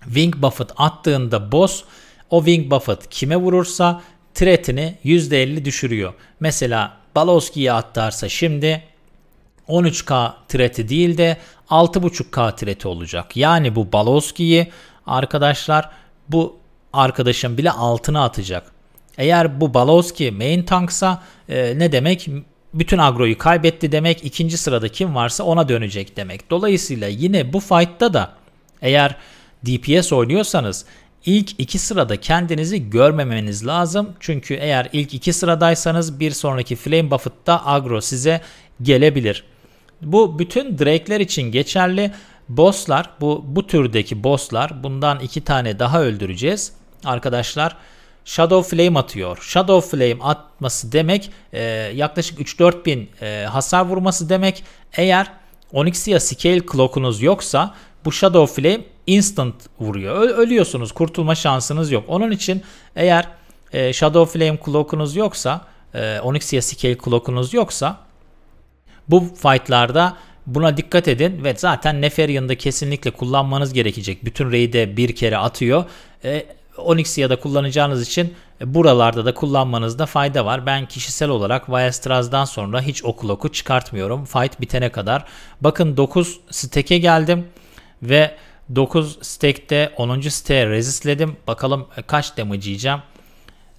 Wing Buffet attığında boss o Wing Buffet kime vurursa threat'ini %50 düşürüyor. Mesela Baloski'ye attarsa şimdi 13K threat'i değil de 6.5K threat'i olacak. Yani bu Baloski'yi arkadaşlar bu arkadaşın bile altına atacak. Eğer bu Baloski main tanksa e, ne demek? bütün agroyu kaybetti demek ikinci sırada kim varsa ona dönecek demek. Dolayısıyla yine bu fight'ta da eğer DPS oynuyorsanız ilk iki sırada kendinizi görmemeniz lazım. Çünkü eğer ilk iki sıradaysanız bir sonraki flame buff'ta agro size gelebilir. Bu bütün drake'ler için geçerli. Bosslar bu, bu türdeki bosslar bundan iki tane daha öldüreceğiz. Arkadaşlar Shadow Flame atıyor. Shadow Flame atması demek e, yaklaşık 3-4 bin e, hasar vurması demek. Eğer Onyxia Scale Clock'unuz yoksa bu Shadow Flame instant vuruyor. Ö- ölüyorsunuz. Kurtulma şansınız yok. Onun için eğer e, Shadow Flame Clock'unuz yoksa e, Onyxia Scale Clock'unuz yoksa bu fightlarda Buna dikkat edin ve zaten Neferion'da kesinlikle kullanmanız gerekecek. Bütün raid'e bir kere atıyor. E, Onyx'i ya da kullanacağınız için e, buralarda da kullanmanızda fayda var. Ben kişisel olarak Vaestraz'dan sonra hiç okul oku çıkartmıyorum. Fight bitene kadar. Bakın 9 stack'e geldim ve 9 stack'te 10. stack'e resistledim. Bakalım e, kaç damage yiyeceğim.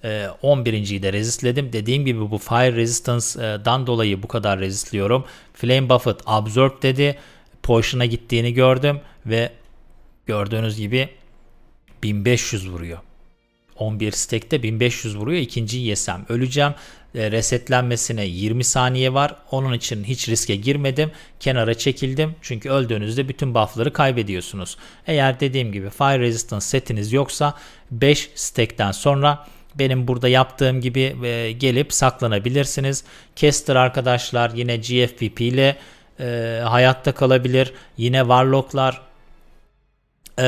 11.yi e, de resistledim. Dediğim gibi bu Fire Resistance'dan dolayı bu kadar resistliyorum. Flame Buffet Absorb dedi. Potion'a gittiğini gördüm ve gördüğünüz gibi 1500 vuruyor. 11 stack'te 1500 vuruyor. İkinciyi yesem öleceğim. E, resetlenmesine 20 saniye var. Onun için hiç riske girmedim. Kenara çekildim. Çünkü öldüğünüzde bütün buff'ları kaybediyorsunuz. Eğer dediğim gibi Fire Resistance setiniz yoksa 5 stack'ten sonra benim burada yaptığım gibi e, gelip saklanabilirsiniz. Caster arkadaşlar yine GFPP ile e, hayatta kalabilir. Yine Warlock'lar e,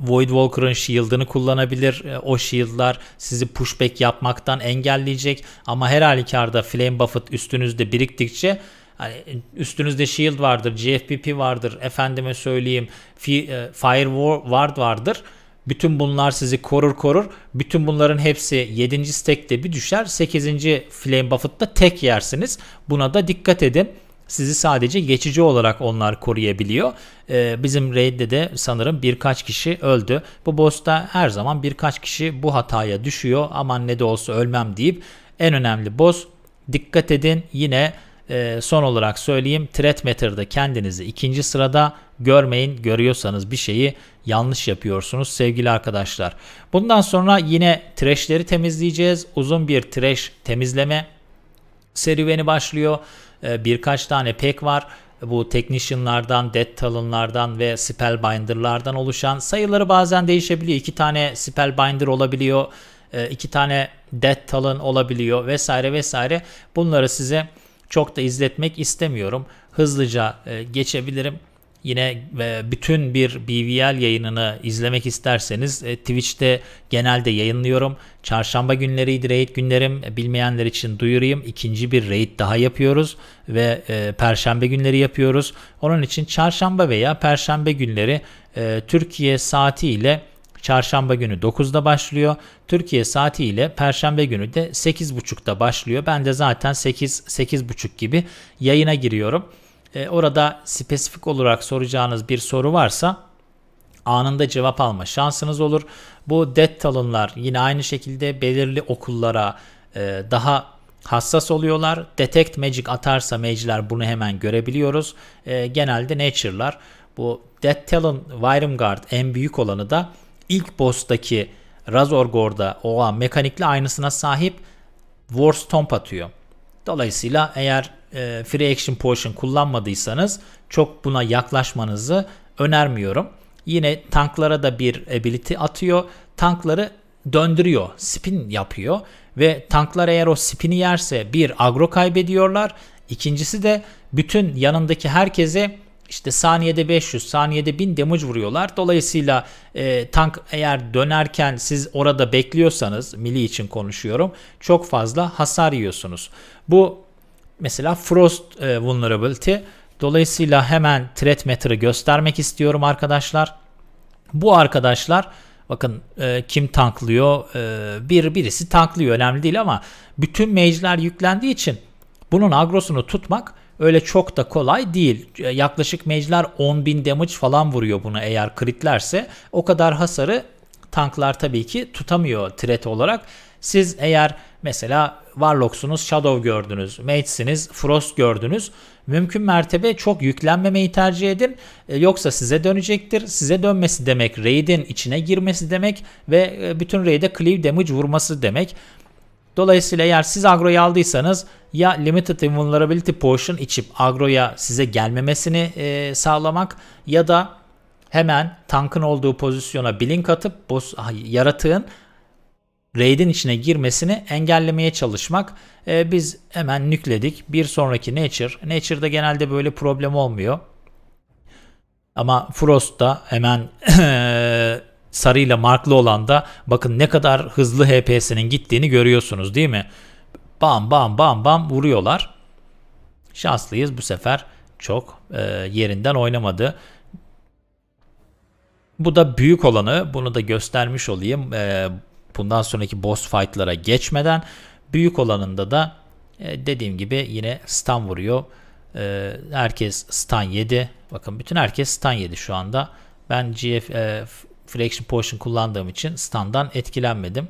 Void Walker'ın shield'ını kullanabilir. E, o shield'lar sizi pushback yapmaktan engelleyecek. Ama her halükarda Flame Buffet üstünüzde biriktikçe hani üstünüzde shield vardır, GFPP vardır, efendime söyleyeyim e, Fire Ward vardır. Bütün bunlar sizi korur korur. Bütün bunların hepsi 7. stack'te bir düşer. 8. Flame Buffet'ta tek yersiniz. Buna da dikkat edin. Sizi sadece geçici olarak onlar koruyabiliyor. Ee, bizim raid'de de sanırım birkaç kişi öldü. Bu boss'ta her zaman birkaç kişi bu hataya düşüyor. Aman ne de olsa ölmem deyip en önemli boss dikkat edin yine e, son olarak söyleyeyim threat meter'da kendinizi ikinci sırada görmeyin. Görüyorsanız bir şeyi yanlış yapıyorsunuz sevgili arkadaşlar. Bundan sonra yine trash'leri temizleyeceğiz. Uzun bir trash temizleme serüveni başlıyor e, birkaç tane pek var. Bu technician'lardan, dead talon'lardan ve spellbinder'lardan oluşan sayıları bazen değişebiliyor. İki tane spellbinder olabiliyor, e, iki tane dead talon olabiliyor vesaire vesaire. Bunları size çok da izletmek istemiyorum. Hızlıca e, geçebilirim. Yine e, bütün bir BVL yayınını izlemek isterseniz e, Twitch'te genelde yayınlıyorum. Çarşamba günleriydi raid günlerim. E, bilmeyenler için duyurayım. İkinci bir raid daha yapıyoruz ve perşembe günleri yapıyoruz. Onun için çarşamba veya perşembe günleri Türkiye saati ile Çarşamba günü 9'da başlıyor. Türkiye saati ile Perşembe günü de 8.30'da başlıyor. Ben de zaten 8 8.30 gibi yayına giriyorum e, orada spesifik olarak soracağınız bir soru varsa anında cevap alma şansınız olur. Bu det talonlar yine aynı şekilde belirli okullara e, daha hassas oluyorlar. Detect Magic atarsa mage'ler bunu hemen görebiliyoruz. E, genelde Nature'lar. Bu Death Talon Wyrimguard en büyük olanı da ilk boss'taki Razorgor'da olan mekanikle aynısına sahip War Stomp atıyor. Dolayısıyla eğer e, free action potion kullanmadıysanız çok buna yaklaşmanızı önermiyorum. Yine tanklara da bir ability atıyor. Tankları döndürüyor, spin yapıyor ve tanklar eğer o spini yerse bir agro kaybediyorlar. İkincisi de bütün yanındaki herkese işte saniyede 500, saniyede 1000 damage vuruyorlar. Dolayısıyla e, tank eğer dönerken siz orada bekliyorsanız, mili için konuşuyorum, çok fazla hasar yiyorsunuz. Bu mesela Frost e, Vulnerability. Dolayısıyla hemen Threat Matter'ı göstermek istiyorum arkadaşlar. Bu arkadaşlar bakın e, kim tanklıyor? E, bir birisi tanklıyor önemli değil ama bütün mage'ler yüklendiği için bunun agrosunu tutmak öyle çok da kolay değil. E, yaklaşık mage'ler 10.000 damage falan vuruyor bunu eğer kritlerse. O kadar hasarı tanklar tabii ki tutamıyor threat olarak. Siz eğer Mesela Warlocks'unuz Shadow gördünüz, Mage'siniz Frost gördünüz. Mümkün mertebe çok yüklenmemeyi tercih edin. E, yoksa size dönecektir. Size dönmesi demek raid'in içine girmesi demek ve e, bütün raid'e cleave damage vurması demek. Dolayısıyla eğer siz agroyu aldıysanız ya limited invulnerability potion içip agroya size gelmemesini e, sağlamak ya da hemen tankın olduğu pozisyona blink atıp boss, yaratığın RAID'in içine girmesini engellemeye çalışmak. E, biz hemen nükledik. Bir sonraki Nature. Nature'da genelde böyle problem olmuyor. Ama Frost'ta hemen sarıyla marklı olan da bakın ne kadar hızlı HP'sinin gittiğini görüyorsunuz değil mi? Bam bam bam bam vuruyorlar. Şanslıyız bu sefer çok e, yerinden oynamadı. Bu da büyük olanı bunu da göstermiş olayım. E, bundan sonraki boss fight'lara geçmeden büyük olanında da e, dediğim gibi yine stun vuruyor. E, herkes stun yedi. Bakın bütün herkes stun yedi şu anda. Ben GF, e, Fraction Potion kullandığım için stun'dan etkilenmedim.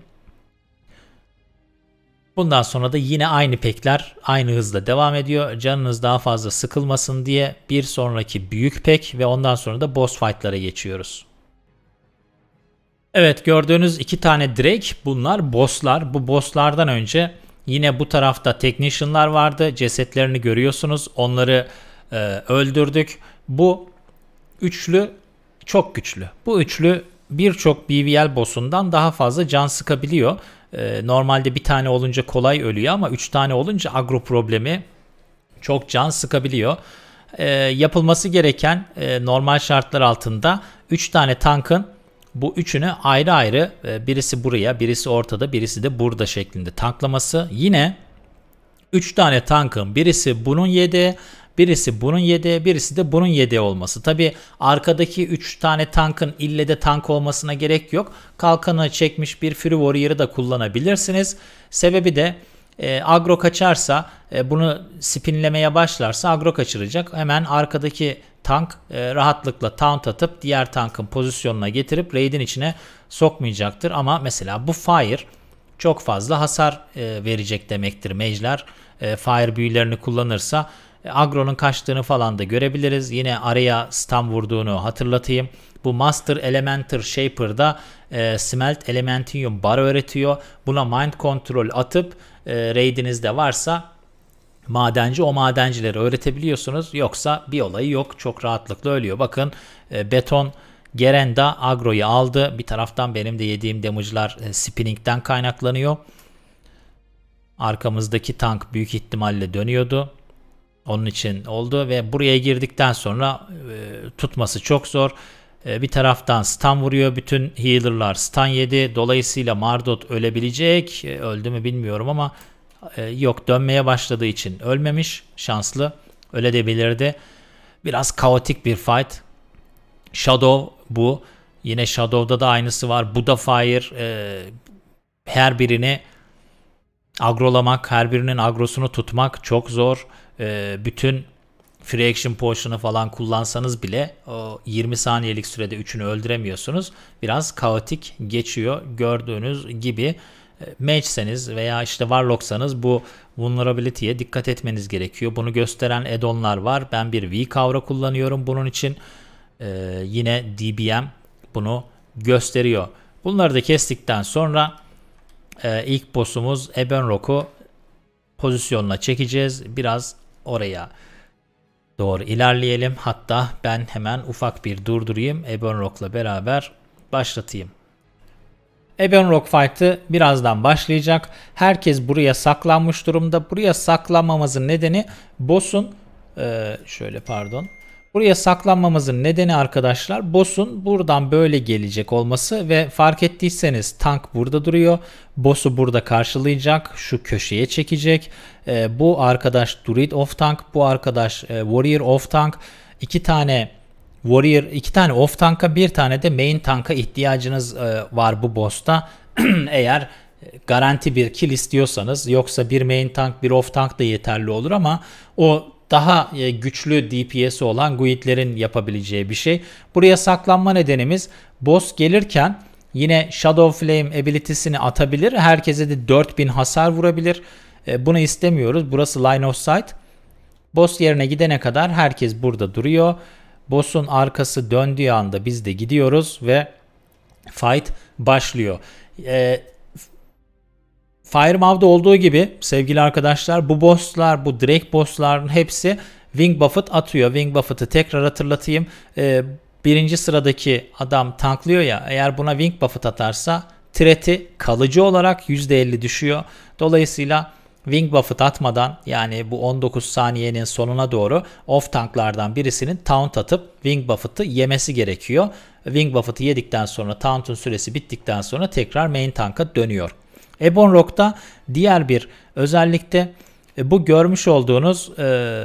Bundan sonra da yine aynı pekler aynı hızla devam ediyor. Canınız daha fazla sıkılmasın diye bir sonraki büyük pek ve ondan sonra da boss fight'lara geçiyoruz. Evet gördüğünüz iki tane direk bunlar bosslar. Bu bosslardan önce yine bu tarafta technician'lar vardı. Cesetlerini görüyorsunuz. Onları e, öldürdük. Bu üçlü çok güçlü. Bu üçlü birçok BVL boss'undan daha fazla can sıkabiliyor. E, normalde bir tane olunca kolay ölüyor ama üç tane olunca agro problemi çok can sıkabiliyor. E, yapılması gereken e, normal şartlar altında üç tane tankın bu üçünü ayrı ayrı e, birisi buraya, birisi ortada, birisi de burada şeklinde tanklaması. Yine 3 tane tankın birisi bunun yedi, birisi bunun yedi, birisi de bunun yedi olması. Tabi arkadaki 3 tane tankın ille de tank olmasına gerek yok. Kalkanı çekmiş bir Free Warrior'ı da kullanabilirsiniz. Sebebi de e, agro kaçarsa e, bunu spinlemeye başlarsa agro kaçıracak. Hemen arkadaki tank e, rahatlıkla taunt atıp diğer tankın pozisyonuna getirip raid'in içine sokmayacaktır. Ama mesela bu fire çok fazla hasar e, verecek demektir mejler. E, fire büyülerini kullanırsa e, Agro'nun kaçtığını falan da görebiliriz. Yine araya stun vurduğunu hatırlatayım. Bu Master Elementor Shaper'da e, Smelt Elementium bar öğretiyor. Buna Mind Control atıp e, raidinizde varsa madenci o madencileri öğretebiliyorsunuz. Yoksa bir olayı yok. Çok rahatlıkla ölüyor. Bakın e, beton Gerenda agroyu aldı. Bir taraftan benim de yediğim damage'lar e, spinning'den kaynaklanıyor. Arkamızdaki tank büyük ihtimalle dönüyordu onun için oldu ve buraya girdikten sonra e, tutması çok zor. E, bir taraftan stun vuruyor bütün healer'lar stun yedi. Dolayısıyla Mardot ölebilecek. E, öldü mü bilmiyorum ama e, yok dönmeye başladığı için ölmemiş. Şanslı. Öle de bilirdi. Biraz kaotik bir fight. Shadow bu. Yine Shadow'da da aynısı var. Bu Fire e, her birini agrolamak, her birinin agrosunu tutmak çok zor e, bütün free action potion'ı falan kullansanız bile o 20 saniyelik sürede üçünü öldüremiyorsunuz. Biraz kaotik geçiyor gördüğünüz gibi. Ee, mage'seniz veya işte Warlock'sanız bu vulnerability'ye dikkat etmeniz gerekiyor. Bunu gösteren addonlar var. Ben bir V-Cover'ı kullanıyorum bunun için. Ee, yine DBM bunu gösteriyor. Bunları da kestikten sonra e, ilk boss'umuz Ebenrock'u pozisyonuna çekeceğiz. Biraz oraya doğru ilerleyelim. Hatta ben hemen ufak bir durdurayım. Rock'la beraber başlatayım. Rock fight'ı birazdan başlayacak. Herkes buraya saklanmış durumda. Buraya saklanmamızın nedeni boss'un şöyle pardon Buraya saklanmamızın nedeni arkadaşlar boss'un buradan böyle gelecek olması ve fark ettiyseniz tank burada duruyor. Boss'u burada karşılayacak, şu köşeye çekecek. E, bu arkadaş Druid of Tank, bu arkadaş e, Warrior of Tank. iki tane Warrior, iki tane of tanka, bir tane de main tanka ihtiyacınız e, var bu boss'ta. Eğer garanti bir kill istiyorsanız yoksa bir main tank bir off tank da yeterli olur ama o daha e, güçlü DPS'i olan Guild'lerin yapabileceği bir şey. Buraya saklanma nedenimiz boss gelirken yine Shadow Flame ability'sini atabilir. Herkese de 4000 hasar vurabilir. E, bunu istemiyoruz. Burası line of sight. Boss yerine gidene kadar herkes burada duruyor. Boss'un arkası döndüğü anda biz de gidiyoruz ve fight başlıyor. Ee, Firemow'da olduğu gibi sevgili arkadaşlar bu bosslar, bu Drake bossların hepsi Wing buffet atıyor. Wing Buffett'ı tekrar hatırlatayım. Ee, birinci sıradaki adam tanklıyor ya eğer buna Wing buffet atarsa treti kalıcı olarak %50 düşüyor. Dolayısıyla Wing buffet atmadan yani bu 19 saniyenin sonuna doğru off tanklardan birisinin taunt atıp Wing Buffett'ı yemesi gerekiyor. Wing Buffett'ı yedikten sonra taunt'un süresi bittikten sonra tekrar main tanka dönüyor. Ebon Rock'ta diğer bir özellikte e, bu görmüş olduğunuz e,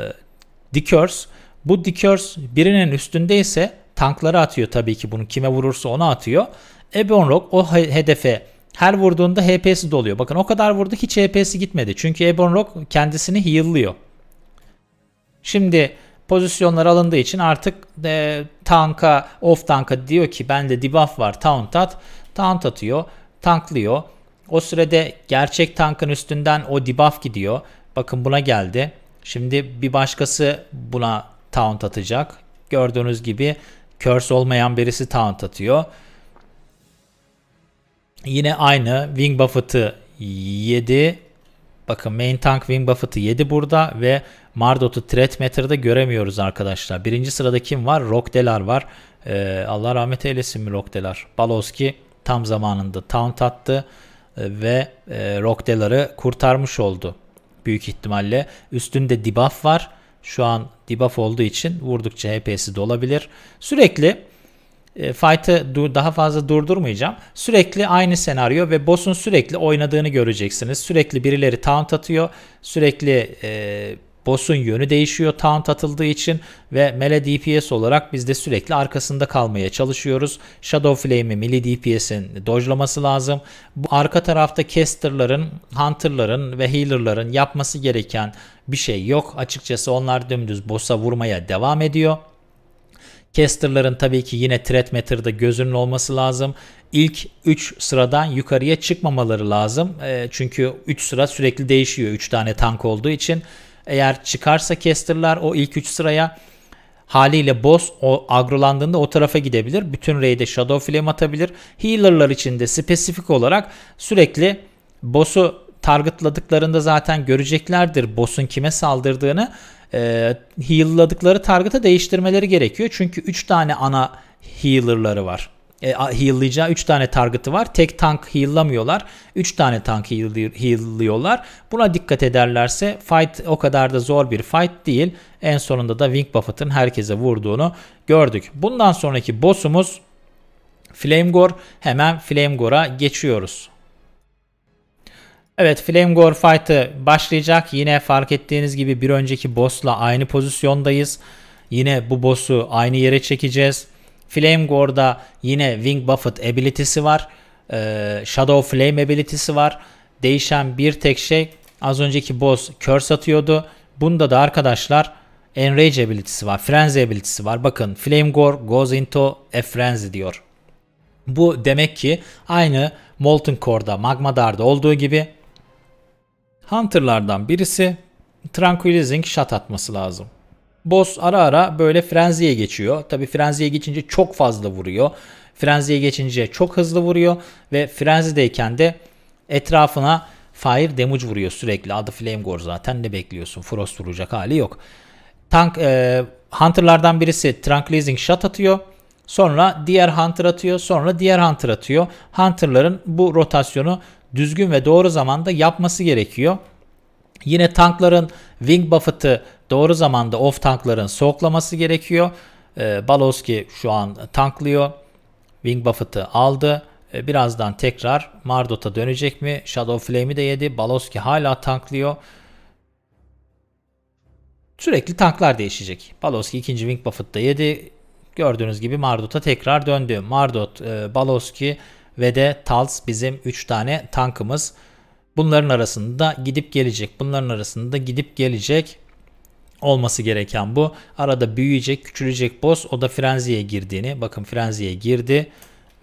Dikers. Bu Dikers birinin üstünde ise tankları atıyor tabii ki bunu kime vurursa onu atıyor. Ebon Rock o hedefe her vurduğunda HP'si doluyor. Bakın o kadar vurdu hiç HP'si gitmedi. Çünkü Ebon Rock kendisini heal'lıyor. Şimdi pozisyonlar alındığı için artık e, tanka, off tanka diyor ki bende debuff var taunt at. Taunt atıyor, tanklıyor. O sürede gerçek tankın üstünden o debuff gidiyor. Bakın buna geldi. Şimdi bir başkası buna taunt atacak. Gördüğünüz gibi curse olmayan birisi taunt atıyor. Yine aynı wing buffet'ı 7. Bakın main tank wing buffet'ı 7 burada ve Mardot'u threat meter'da göremiyoruz arkadaşlar. Birinci sırada kim var? Rockdelar var. Ee, Allah rahmet eylesin mi Rockdelar? Baloski tam zamanında taunt attı. E, ve e, Rockdellar'ı kurtarmış oldu büyük ihtimalle. Üstünde debuff var. Şu an debuff olduğu için vurdukça HP'si dolabilir. Sürekli e, fight'ı daha fazla durdurmayacağım. Sürekli aynı senaryo ve boss'un sürekli oynadığını göreceksiniz. Sürekli birileri taunt atıyor. Sürekli e, Boss'un yönü değişiyor taunt atıldığı için ve melee DPS olarak biz de sürekli arkasında kalmaya çalışıyoruz. Shadow Flame'i melee DPS'in dojlaması lazım. Bu arka tarafta caster'ların, hunter'ların ve healer'ların yapması gereken bir şey yok. Açıkçası onlar dümdüz boss'a vurmaya devam ediyor. Caster'ların tabii ki yine threat matter'da gözünün olması lazım. İlk 3 sıradan yukarıya çıkmamaları lazım. E, çünkü 3 sıra sürekli değişiyor 3 tane tank olduğu için. Eğer çıkarsa Kester'lar o ilk 3 sıraya haliyle boss o agrolandığında o tarafa gidebilir. Bütün raid'e Shadow Flame atabilir. Healer'lar için de spesifik olarak sürekli boss'u targetladıklarında zaten göreceklerdir boss'un kime saldırdığını. Ee, heal'ladıkları target'ı değiştirmeleri gerekiyor. Çünkü 3 tane ana healer'ları var e, heallayacağı 3 tane target'ı var. Tek tank heallamıyorlar. 3 tane tank healliyorlar. Buna dikkat ederlerse fight o kadar da zor bir fight değil. En sonunda da Wing Buffett'ın herkese vurduğunu gördük. Bundan sonraki boss'umuz Flamegore. Hemen Flamegore'a geçiyoruz. Evet Flamegore fight'ı başlayacak. Yine fark ettiğiniz gibi bir önceki boss'la aynı pozisyondayız. Yine bu boss'u aynı yere çekeceğiz. Flame Gore'da yine Wing Buffet ability'si var. Ee, Shadow Flame ability'si var. Değişen bir tek şey az önceki boss curse atıyordu. Bunda da arkadaşlar Enrage ability'si var. Frenzy ability'si var. Bakın Flame Gore goes into a frenzy diyor. Bu demek ki aynı Molten Core'da Magma Dar'da olduğu gibi Hunter'lardan birisi Tranquilizing shot atması lazım boss ara ara böyle frenziye geçiyor. Tabi frenziye geçince çok fazla vuruyor. Frenziye geçince çok hızlı vuruyor ve frenzideyken de etrafına fire damage vuruyor sürekli. Adı Flame Gore zaten ne bekliyorsun? Frost vuracak hali yok. Tank e, Hunter'lardan birisi Tranquilizing Shot atıyor. Sonra diğer Hunter atıyor. Sonra diğer Hunter atıyor. Hunter'ların bu rotasyonu düzgün ve doğru zamanda yapması gerekiyor. Yine tankların wing buffet'ı doğru zamanda off tankların soklaması gerekiyor. E, ee, Baloski şu an tanklıyor. Wing buffet'ı aldı. E, birazdan tekrar Mardot'a dönecek mi? Shadow Flame'i de yedi. Baloski hala tanklıyor. Sürekli tanklar değişecek. Baloski ikinci wing buffet'ta yedi. Gördüğünüz gibi Mardot'a tekrar döndü. Mardot, e, Baloski ve de Tals bizim 3 tane tankımız. Bunların arasında gidip gelecek, bunların arasında gidip gelecek olması gereken bu. Arada büyüyecek, küçülecek boss o da frenziye girdiğini. Bakın frenziye girdi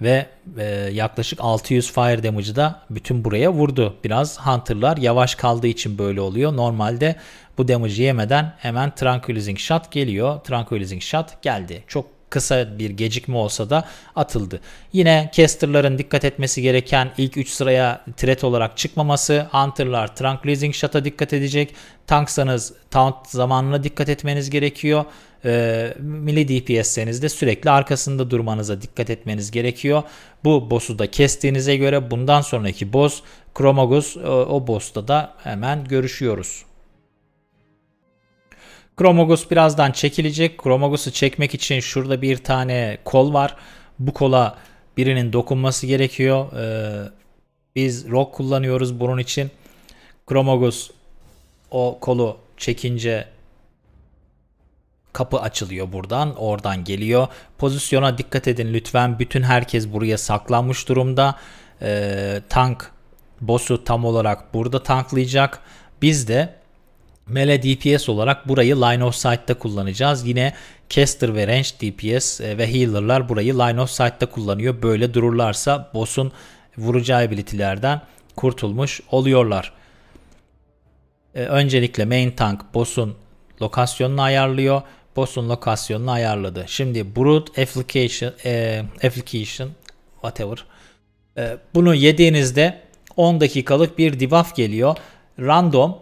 ve e, yaklaşık 600 fire damage'ı da bütün buraya vurdu. Biraz hunter'lar yavaş kaldığı için böyle oluyor. Normalde bu damage'ı yemeden hemen tranquilizing shot geliyor. Tranquilizing shot geldi. Çok kısa bir gecikme olsa da atıldı. Yine Caster'ların dikkat etmesi gereken ilk 3 sıraya tret olarak çıkmaması, Hunter'lar Tranquilizing Shot'a dikkat edecek, Tanksanız Taunt zamanına dikkat etmeniz gerekiyor. E, milli DPS'seniz de sürekli arkasında durmanıza dikkat etmeniz gerekiyor. Bu boss'u da kestiğinize göre bundan sonraki boss Kromagus o, o boss'ta da hemen görüşüyoruz. Chromogos birazdan çekilecek. Chromogos'u çekmek için şurada bir tane kol var. Bu kola birinin dokunması gerekiyor. Ee, biz rock kullanıyoruz bunun için. Chromogos o kolu çekince kapı açılıyor buradan. Oradan geliyor. Pozisyona dikkat edin lütfen. Bütün herkes buraya saklanmış durumda. Ee, tank boss'u tam olarak burada tanklayacak. Biz de Mele DPS olarak burayı line of sight'ta kullanacağız. Yine caster ve range DPS e, ve healer'lar burayı line of sight'ta kullanıyor. Böyle dururlarsa boss'un vuracağı ability'lerden kurtulmuş oluyorlar. E, öncelikle main tank boss'un lokasyonunu ayarlıyor. Boss'un lokasyonunu ayarladı. Şimdi brute application, e, application whatever. E, bunu yediğinizde 10 dakikalık bir debuff geliyor. Random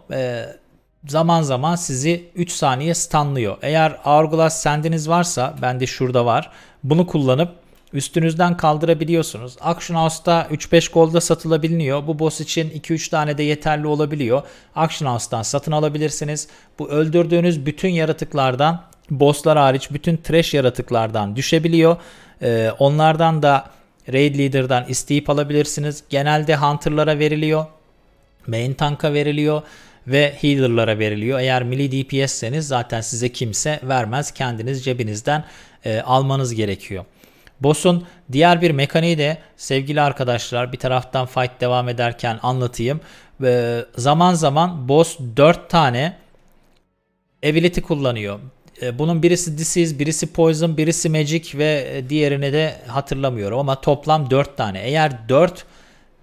zaman zaman sizi 3 saniye stunlıyor. Eğer Hourglass sendiniz varsa bende şurada var. Bunu kullanıp üstünüzden kaldırabiliyorsunuz. Action House'da 3-5 golda satılabiliyor. Bu boss için 2-3 tane de yeterli olabiliyor. Action House'dan satın alabilirsiniz. Bu öldürdüğünüz bütün yaratıklardan bosslar hariç bütün trash yaratıklardan düşebiliyor. Ee, onlardan da Raid Leader'dan isteyip alabilirsiniz. Genelde Hunter'lara veriliyor. Main Tank'a veriliyor ve healer'lara veriliyor. Eğer melee DPS'seniz zaten size kimse vermez. Kendiniz cebinizden e, almanız gerekiyor. Boss'un diğer bir mekaniği de sevgili arkadaşlar bir taraftan fight devam ederken anlatayım. E, zaman zaman boss 4 tane ability kullanıyor. E, bunun birisi Disease, birisi Poison, birisi Magic ve e, diğerini de hatırlamıyorum ama toplam 4 tane. Eğer 4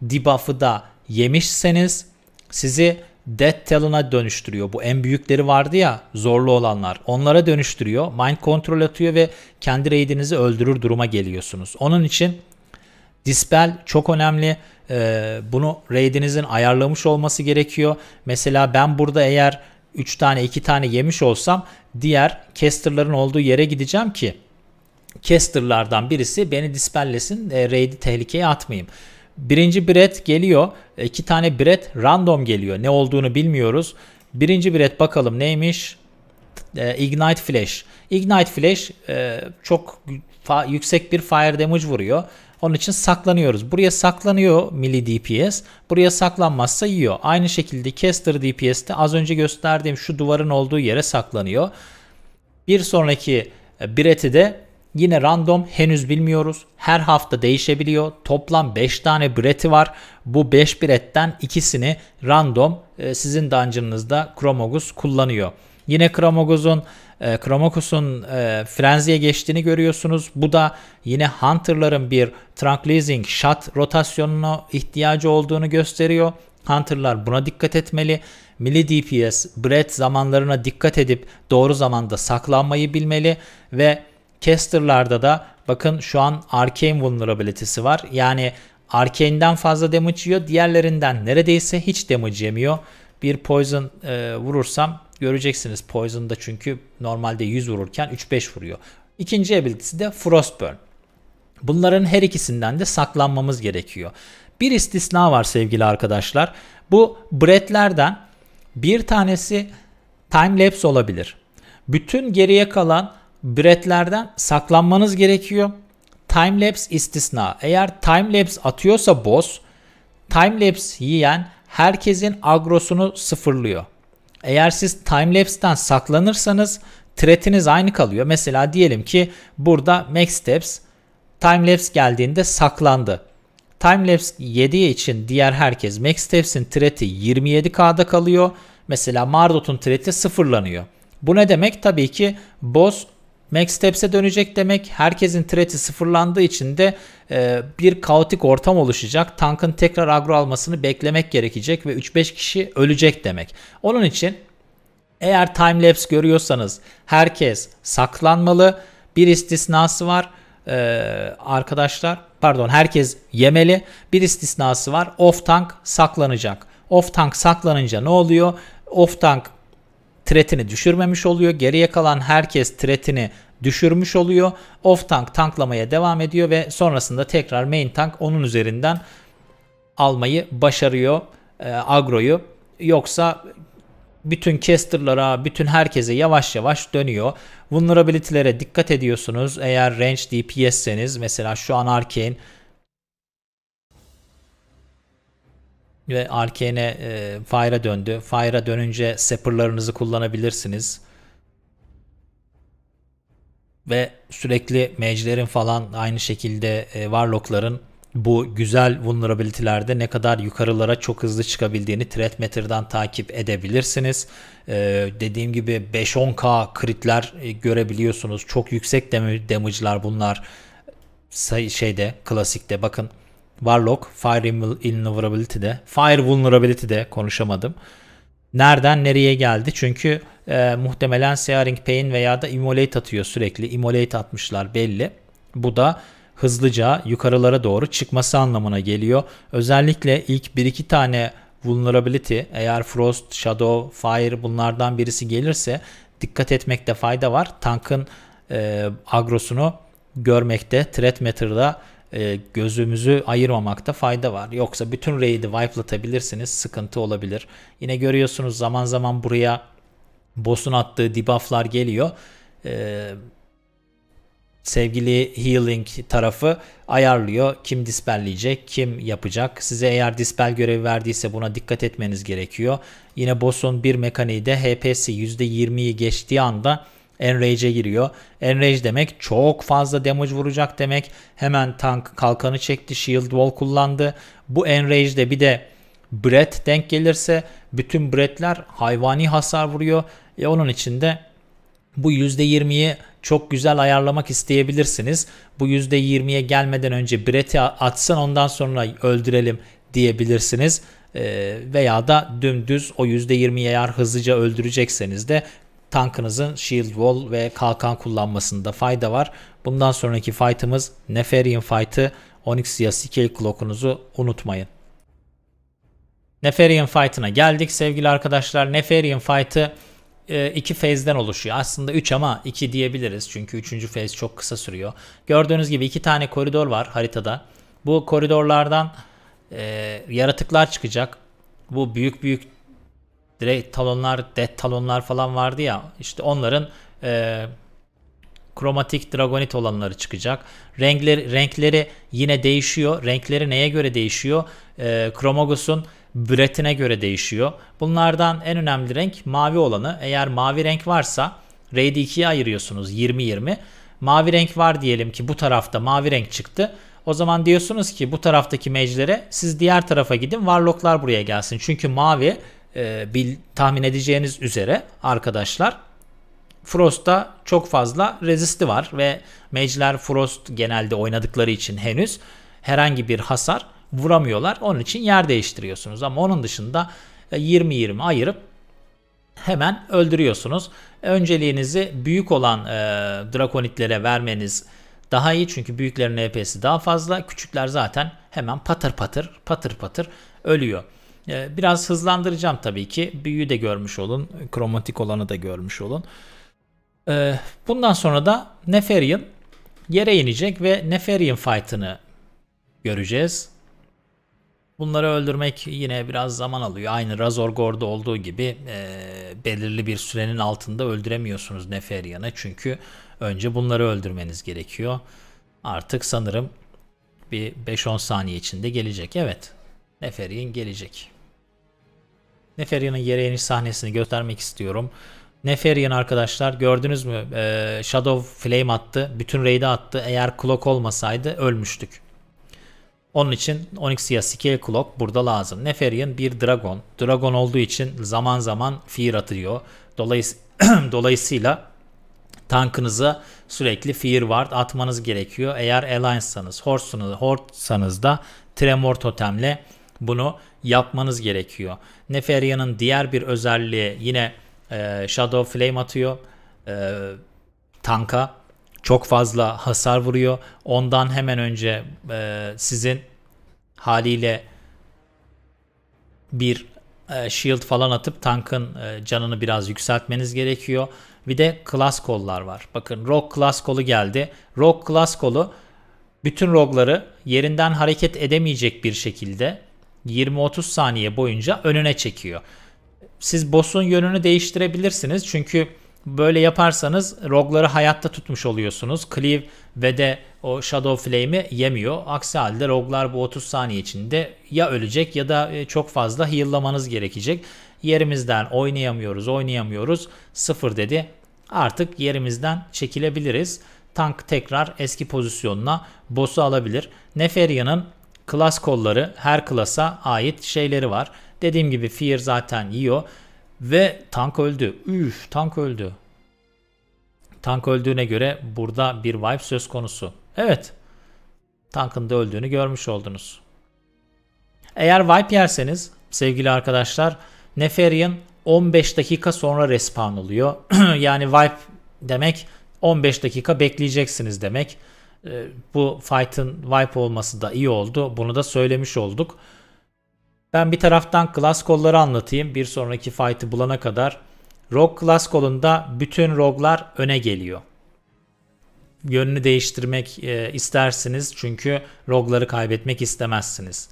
debuff'ı da yemişseniz sizi Death Talon'a dönüştürüyor. Bu en büyükleri vardı ya zorlu olanlar. Onlara dönüştürüyor. Mind kontrol atıyor ve kendi raidinizi öldürür duruma geliyorsunuz. Onun için Dispel çok önemli. Ee, bunu raidinizin ayarlamış olması gerekiyor. Mesela ben burada eğer 3 tane 2 tane yemiş olsam diğer casterların olduğu yere gideceğim ki casterlardan birisi beni dispellesin e, raid'i tehlikeye atmayayım. Birinci biret geliyor. İki tane biret random geliyor. Ne olduğunu bilmiyoruz. Birinci biret bakalım neymiş? E, Ignite Flash. Ignite Flash e, çok yüksek bir fire damage vuruyor. Onun için saklanıyoruz. Buraya saklanıyor milli DPS. Buraya saklanmazsa yiyor. Aynı şekilde caster DPS de az önce gösterdiğim şu duvarın olduğu yere saklanıyor. Bir sonraki e, bireti de Yine random henüz bilmiyoruz. Her hafta değişebiliyor. Toplam 5 tane breti var. Bu 5 bretten ikisini random e, sizin dungeon'ınızda Kromogus kullanıyor. Yine Kromogus'un e, Kromokus'un e, frenziye geçtiğini görüyorsunuz. Bu da yine Hunter'ların bir Tranquilizing Shot rotasyonuna ihtiyacı olduğunu gösteriyor. Hunter'lar buna dikkat etmeli. Milli DPS, Brett zamanlarına dikkat edip doğru zamanda saklanmayı bilmeli ve Caster'larda da bakın şu an Arcane Vulnerability'si var. Yani Arcane'den fazla damage yiyor. Diğerlerinden neredeyse hiç damage yemiyor. Bir Poison e, vurursam göreceksiniz. Poison'da çünkü normalde 100 vururken 3-5 vuruyor. İkinci ability'si de Frostburn. Bunların her ikisinden de saklanmamız gerekiyor. Bir istisna var sevgili arkadaşlar. Bu Brett'lerden bir tanesi time lapse olabilir. Bütün geriye kalan Büretlerden saklanmanız gerekiyor. Timelapse istisna. Eğer timelapse atıyorsa boss, timelapse yiyen herkesin agrosunu sıfırlıyor. Eğer siz timelapse'den saklanırsanız threat'iniz aynı kalıyor. Mesela diyelim ki burada max steps timelapse geldiğinde saklandı. Timelapse 7 için diğer herkes max steps'in threat'i 27k'da kalıyor. Mesela Mardot'un threat'i sıfırlanıyor. Bu ne demek? Tabii ki boss Max Steps'e dönecek demek herkesin treti sıfırlandığı için de e, bir kaotik ortam oluşacak. Tankın tekrar agro almasını beklemek gerekecek ve 3-5 kişi ölecek demek. Onun için eğer time lapse görüyorsanız herkes saklanmalı. Bir istisnası var e, arkadaşlar pardon herkes yemeli. Bir istisnası var off tank saklanacak. Off tank saklanınca ne oluyor? Off tank tretini düşürmemiş oluyor. Geriye kalan herkes tretini düşürmüş oluyor. Off tank tanklamaya devam ediyor ve sonrasında tekrar main tank onun üzerinden almayı başarıyor e, agroyu. Yoksa bütün caster'lara, bütün herkese yavaş yavaş dönüyor. Vulnerability'lere dikkat ediyorsunuz. Eğer range DPS'seniz mesela şu an Arkane ve Arcane'e e, Fire'a döndü. Fire'a dönünce Sapper'larınızı kullanabilirsiniz. Ve sürekli Mage'lerin falan aynı şekilde e, Warlock'ların bu güzel vulnerability'lerde ne kadar yukarılara çok hızlı çıkabildiğini Threat meter'dan takip edebilirsiniz. Ee, dediğim gibi 5-10k kritler e, görebiliyorsunuz. Çok yüksek damage'lar bunlar şeyde klasikte bakın. Warlock, Fire Invulnerability de, Fire Vulnerability de konuşamadım. Nereden nereye geldi? Çünkü e, muhtemelen Searing Pain veya da Immolate atıyor sürekli. Immolate atmışlar belli. Bu da hızlıca yukarılara doğru çıkması anlamına geliyor. Özellikle ilk 1-2 tane vulnerability eğer Frost, Shadow, Fire bunlardan birisi gelirse dikkat etmekte fayda var. Tankın e, agrosunu görmekte, threat meter'da e, gözümüzü ayırmamakta fayda var. Yoksa bütün raid'i wipe'latabilirsiniz. Sıkıntı olabilir. Yine görüyorsunuz zaman zaman buraya boss'un attığı debuff'lar geliyor. Eee sevgili healing tarafı ayarlıyor. Kim dispelleyecek, kim yapacak. Size eğer dispel görevi verdiyse buna dikkat etmeniz gerekiyor. Yine boss'un bir mekaniği de HP'si %20'yi geçtiği anda Enrage'e giriyor. Enrage demek çok fazla damage vuracak demek. Hemen tank kalkanı çekti. Shield wall kullandı. Bu Enrage'de bir de Bret denk gelirse bütün Bret'ler hayvani hasar vuruyor. E onun için de bu %20'yi çok güzel ayarlamak isteyebilirsiniz. Bu %20'ye gelmeden önce Bret'i atsın ondan sonra öldürelim diyebilirsiniz. E, veya da dümdüz o %20'ye eğer hızlıca öldürecekseniz de tankınızın shield wall ve kalkan kullanmasında fayda var. Bundan sonraki fight'ımız Neferian fight'ı Onyxia Scale Clock'unuzu unutmayın. Neferian fight'ına geldik sevgili arkadaşlar. Neferian fight'ı e, iki fezden oluşuyor. Aslında 3 ama 2 diyebiliriz. Çünkü 3. fez çok kısa sürüyor. Gördüğünüz gibi iki tane koridor var haritada. Bu koridorlardan e, yaratıklar çıkacak. Bu büyük büyük direkt talonlar, dead talonlar falan vardı ya. İşte onların e, kromatik dragonit olanları çıkacak. Renkleri, renkleri yine değişiyor. Renkleri neye göre değişiyor? E, Kromagus'un büretine göre değişiyor. Bunlardan en önemli renk mavi olanı. Eğer mavi renk varsa raid 2'ye ayırıyorsunuz 20-20. Mavi renk var diyelim ki bu tarafta mavi renk çıktı. O zaman diyorsunuz ki bu taraftaki mage'lere siz diğer tarafa gidin Warlocklar buraya gelsin. Çünkü mavi e, bil, tahmin edeceğiniz üzere arkadaşlar Frost'ta çok fazla rezisti var ve mage'ler Frost genelde oynadıkları için henüz herhangi bir hasar vuramıyorlar. Onun için yer değiştiriyorsunuz ama onun dışında 20-20 e, ayırıp hemen öldürüyorsunuz. Önceliğinizi büyük olan e, drakonitlere vermeniz daha iyi çünkü büyüklerin EP'si daha fazla. Küçükler zaten hemen patır patır patır patır ölüyor. Ee, biraz hızlandıracağım tabii ki. Büyüyü de görmüş olun. Kromatik olanı da görmüş olun. Ee, bundan sonra da Neferian yere inecek ve Neferian fight'ını göreceğiz. Bunları öldürmek yine biraz zaman alıyor. Aynı Razor Gord'da olduğu gibi e, belirli bir sürenin altında öldüremiyorsunuz Neferian'ı. Çünkü önce bunları öldürmeniz gerekiyor. Artık sanırım bir 5-10 saniye içinde gelecek. Evet Neferian gelecek. Neferia'nın yere iniş sahnesini göstermek istiyorum. Neferian arkadaşlar gördünüz mü ee, Shadow Flame attı. Bütün raid'i attı. Eğer Clock olmasaydı ölmüştük. Onun için Onyxia Scale Clock burada lazım. Neferian bir dragon. Dragon olduğu için zaman zaman fear atıyor. Dolayıs Dolayısıyla tankınıza sürekli fear ward atmanız gerekiyor. Eğer alliance'sanız, horse'sanız da Tremor totemle bunu yapmanız gerekiyor. Neferia'nın diğer bir özelliği yine e, Shadow Flame atıyor. E, tanka çok fazla hasar vuruyor. Ondan hemen önce e, sizin haliyle bir e, shield falan atıp tankın e, canını biraz yükseltmeniz gerekiyor. Bir de class kollar var. Bakın rock class kolu geldi. Rock class kolu bütün rogları yerinden hareket edemeyecek bir şekilde 20-30 saniye boyunca önüne çekiyor. Siz boss'un yönünü değiştirebilirsiniz çünkü böyle yaparsanız rogları hayatta tutmuş oluyorsunuz. Cleave ve de o Shadow Flame'i yemiyor. Aksi halde roglar bu 30 saniye içinde ya ölecek ya da e, çok fazla heal'lamanız gerekecek. Yerimizden oynayamıyoruz, oynayamıyoruz. Sıfır dedi. Artık yerimizden çekilebiliriz tank tekrar eski pozisyonuna boss'u alabilir. Neferia'nın Class kolları her klasa ait şeyleri var. Dediğim gibi Fear zaten yiyor. Ve tank öldü. Üf tank öldü. Tank öldüğüne göre burada bir wipe söz konusu. Evet. Tankın da öldüğünü görmüş oldunuz. Eğer wipe yerseniz sevgili arkadaşlar Neferian 15 dakika sonra respawn oluyor. yani wipe demek 15 dakika bekleyeceksiniz demek. Ee, bu fight'ın wipe olması da iyi oldu. Bunu da söylemiş olduk. Ben bir taraftan class call'ları anlatayım. Bir sonraki fight'ı bulana kadar. Rogue class call'unda bütün Roglar öne geliyor. Yönünü değiştirmek e, istersiniz çünkü Rogları kaybetmek istemezsiniz.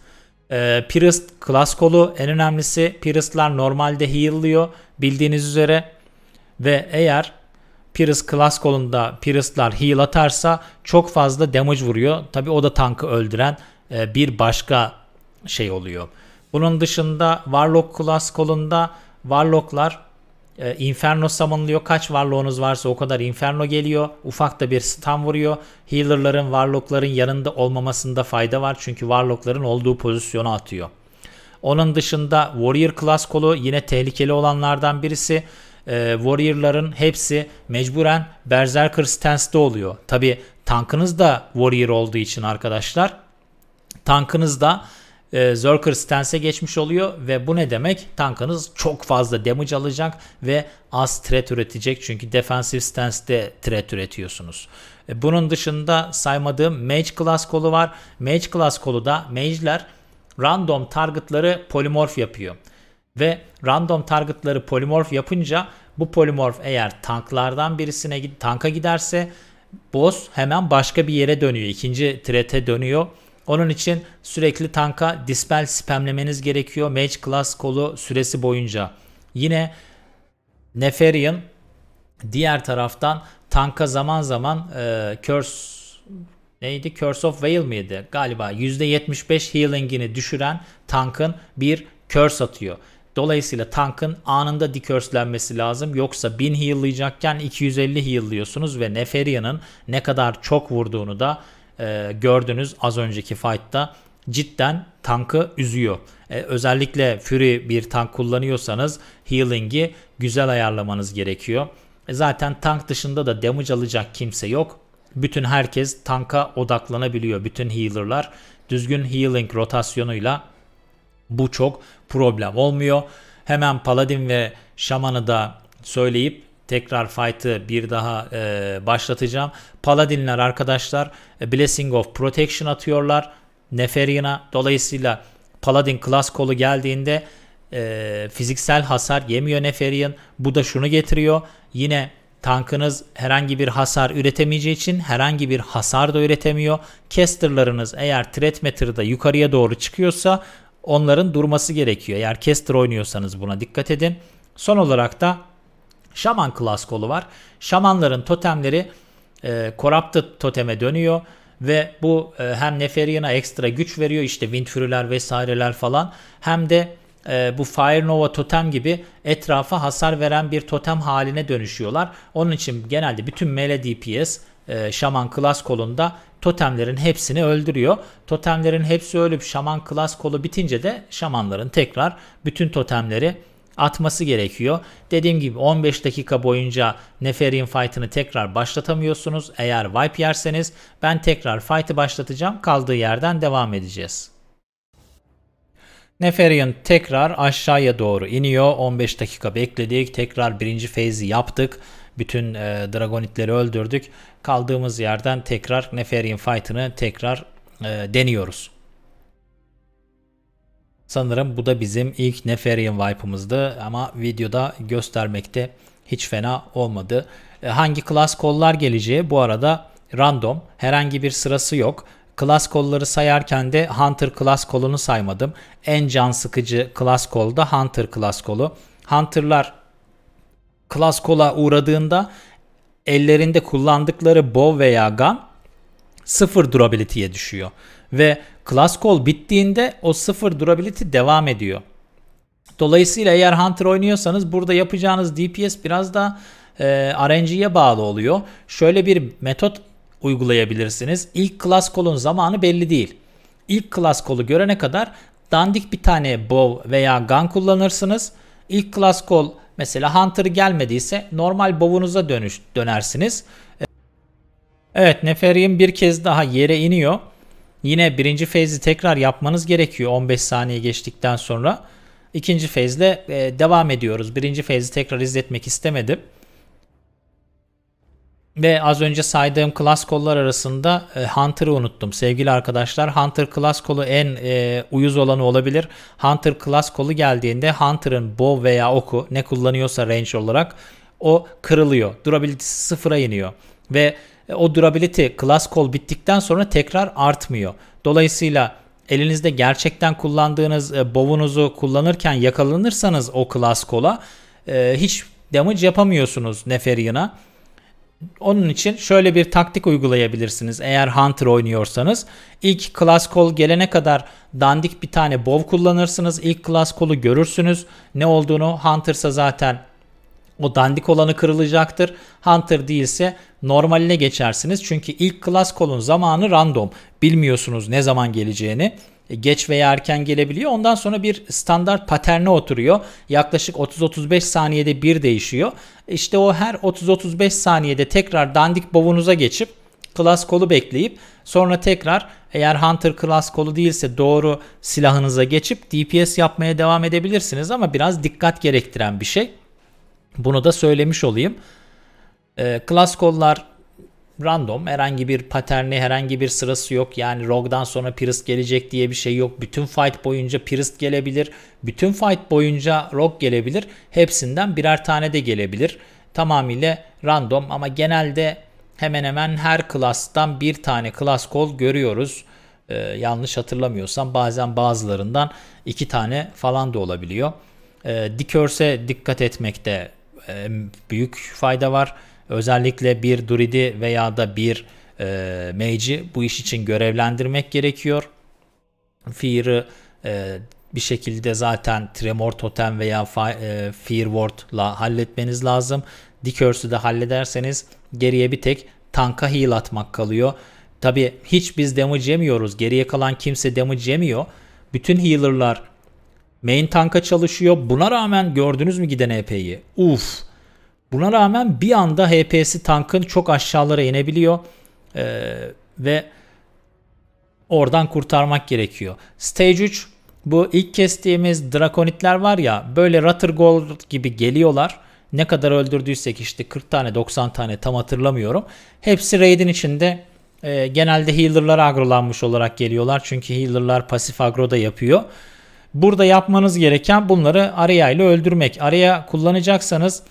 E, ee, Priest class call'u en önemlisi. Priest'lar normalde heal'lıyor bildiğiniz üzere. Ve eğer Pyrrhus Class kolunda Pyrrhus'lar heal atarsa çok fazla damage vuruyor. Tabi o da tankı öldüren e, bir başka şey oluyor. Bunun dışında Warlock Class kolunda Warlock'lar e, Inferno summonlıyor. Kaç Warlock'unuz varsa o kadar Inferno geliyor. Ufak da bir stun vuruyor. Healer'ların Warlock'ların yanında olmamasında fayda var. Çünkü Warlock'ların olduğu pozisyona atıyor. Onun dışında Warrior Class kolu yine tehlikeli olanlardan birisi e, Warrior'ların hepsi mecburen Berserker stance'de oluyor. Tabi tankınız da Warrior olduğu için arkadaşlar tankınız da e, Zerker stance'e geçmiş oluyor ve bu ne demek? Tankınız çok fazla damage alacak ve az threat üretecek çünkü defensive stance'de threat üretiyorsunuz. E, bunun dışında saymadığım Mage class kolu var. Mage class kolu da Mage'ler random targetları polimorf yapıyor. Ve random targetları polimorf yapınca bu polimorf eğer tanklardan birisine tanka giderse boss hemen başka bir yere dönüyor. ikinci trete dönüyor. Onun için sürekli tanka dispel spamlemeniz gerekiyor mage class kolu süresi boyunca. Yine Neferian diğer taraftan tanka zaman zaman e, curse neydi? Curse of Veil miydi? Galiba %75 healing'ini düşüren tankın bir curse atıyor. Dolayısıyla tankın anında dikörslenmesi lazım. Yoksa 1000 healayacakken 250 healıyorsunuz ve Neferia'nın ne kadar çok vurduğunu da e, gördünüz az önceki fight'ta. Cidden tankı üzüyor. E, özellikle Fury bir tank kullanıyorsanız healing'i güzel ayarlamanız gerekiyor. E, zaten tank dışında da damage alacak kimse yok. Bütün herkes tanka odaklanabiliyor. Bütün healer'lar düzgün healing rotasyonuyla bu çok problem olmuyor. Hemen Paladin ve Şaman'ı da söyleyip tekrar fight'ı bir daha e, başlatacağım. Paladinler arkadaşlar e, Blessing of Protection atıyorlar Neferian'a. Dolayısıyla Paladin class kolu geldiğinde e, fiziksel hasar yemiyor Neferian. Bu da şunu getiriyor. Yine tankınız herhangi bir hasar üretemeyeceği için herhangi bir hasar da üretemiyor. Caster'larınız eğer threat meter'da yukarıya doğru çıkıyorsa onların durması gerekiyor. Eğer Caster oynuyorsanız buna dikkat edin. Son olarak da Şaman klas kolu var. Şamanların totemleri e, Corrupted toteme dönüyor ve bu e, hem Neferian'a ekstra güç veriyor işte Windfury'ler vesaireler falan hem de e, bu Fire Nova totem gibi etrafa hasar veren bir totem haline dönüşüyorlar. Onun için genelde bütün melee DPS e, Şaman Klas kolunda totemlerin hepsini öldürüyor. Totemlerin hepsi ölüp Şaman Klas kolu bitince de şamanların tekrar bütün totemleri atması gerekiyor. Dediğim gibi 15 dakika boyunca Neferin fight'ını tekrar başlatamıyorsunuz. Eğer wipe yerseniz ben tekrar fight'ı başlatacağım. Kaldığı yerden devam edeceğiz. Neferion tekrar aşağıya doğru iniyor. 15 dakika bekledik. Tekrar birinci feyzi yaptık. Bütün e, dragonitleri öldürdük kaldığımız yerden tekrar Neferian Fight'ını tekrar e, deniyoruz. Sanırım bu da bizim ilk Neferian wipe'ımızdı ama videoda göstermekte hiç fena olmadı. E, hangi class kollar geleceği bu arada random. Herhangi bir sırası yok. Class kolları sayarken de Hunter class kolunu saymadım. En can sıkıcı class kolda Hunter class kolu. Hunter'lar class kola uğradığında ellerinde kullandıkları bow veya gun sıfır durability'ye düşüyor. Ve class call bittiğinde o sıfır durability devam ediyor. Dolayısıyla eğer Hunter oynuyorsanız burada yapacağınız DPS biraz da e, RNG'ye bağlı oluyor. Şöyle bir metot uygulayabilirsiniz. İlk class call'un zamanı belli değil. İlk class call'u görene kadar dandik bir tane bow veya gun kullanırsınız. İlk class call Mesela Hunter gelmediyse normal bovunuza dönüş, dönersiniz. Ee, evet neferim bir kez daha yere iniyor. Yine birinci feyzi tekrar yapmanız gerekiyor 15 saniye geçtikten sonra. İkinci fezle e, devam ediyoruz. Birinci feyzi tekrar izletmek istemedim. Ve az önce saydığım klas kollar arasında e, Hunter'ı unuttum. Sevgili arkadaşlar Hunter klas kolu en e, uyuz olanı olabilir. Hunter klas kolu geldiğinde Hunter'ın bow veya oku ne kullanıyorsa range olarak o kırılıyor. durability sıfıra iniyor. Ve e, o durability klas kol bittikten sonra tekrar artmıyor. Dolayısıyla elinizde gerçekten kullandığınız e, bow'unuzu kullanırken yakalanırsanız o klas kola e, hiç damage yapamıyorsunuz Neferian'a. Onun için şöyle bir taktik uygulayabilirsiniz. Eğer Hunter oynuyorsanız ilk class call gelene kadar dandik bir tane bow kullanırsınız. İlk class call'u görürsünüz. Ne olduğunu Hunter'sa zaten o dandik olanı kırılacaktır. Hunter değilse normaline geçersiniz. Çünkü ilk class call'un zamanı random. Bilmiyorsunuz ne zaman geleceğini. E, geç veya erken gelebiliyor. Ondan sonra bir standart paterne oturuyor. Yaklaşık 30-35 saniyede bir değişiyor. E, işte o her 30-35 saniyede tekrar dandik bovunuza geçip klas kolu bekleyip sonra tekrar eğer hunter klas kolu değilse doğru silahınıza geçip DPS yapmaya devam edebilirsiniz ama biraz dikkat gerektiren bir şey. Bunu da söylemiş olayım. E, klas kollar random herhangi bir paterni herhangi bir sırası yok. Yani Rogue'dan sonra Priest gelecek diye bir şey yok. Bütün fight boyunca Priest gelebilir. Bütün fight boyunca Rogue gelebilir. Hepsinden birer tane de gelebilir. Tamamıyla random ama genelde hemen hemen her klastan bir tane klas kol görüyoruz. Ee, yanlış hatırlamıyorsam bazen bazılarından iki tane falan da olabiliyor. Ee, Dickers'e dikkat etmekte e, büyük fayda var. Özellikle bir druidi veya da bir e, mage'i bu iş için görevlendirmek gerekiyor. Fear'ı e, bir şekilde zaten Tremor Totem veya e, Fear Ward'la halletmeniz lazım. Dikörsü de hallederseniz geriye bir tek tanka heal atmak kalıyor. Tabi hiç biz damage yemiyoruz. Geriye kalan kimse damage yemiyor. Bütün healer'lar main tanka çalışıyor. Buna rağmen gördünüz mü giden EP'yi? Uf! Buna rağmen bir anda HP'si tankın çok aşağılara inebiliyor ee, ve oradan kurtarmak gerekiyor. Stage 3 bu ilk kestiğimiz drakonitler var ya böyle Rutter Gold gibi geliyorlar. Ne kadar öldürdüysek işte 40 tane 90 tane tam hatırlamıyorum. Hepsi raid'in içinde e, genelde healer'lara agrolanmış olarak geliyorlar. Çünkü healer'lar pasif agro da yapıyor. Burada yapmanız gereken bunları araya ile öldürmek. Araya kullanacaksanız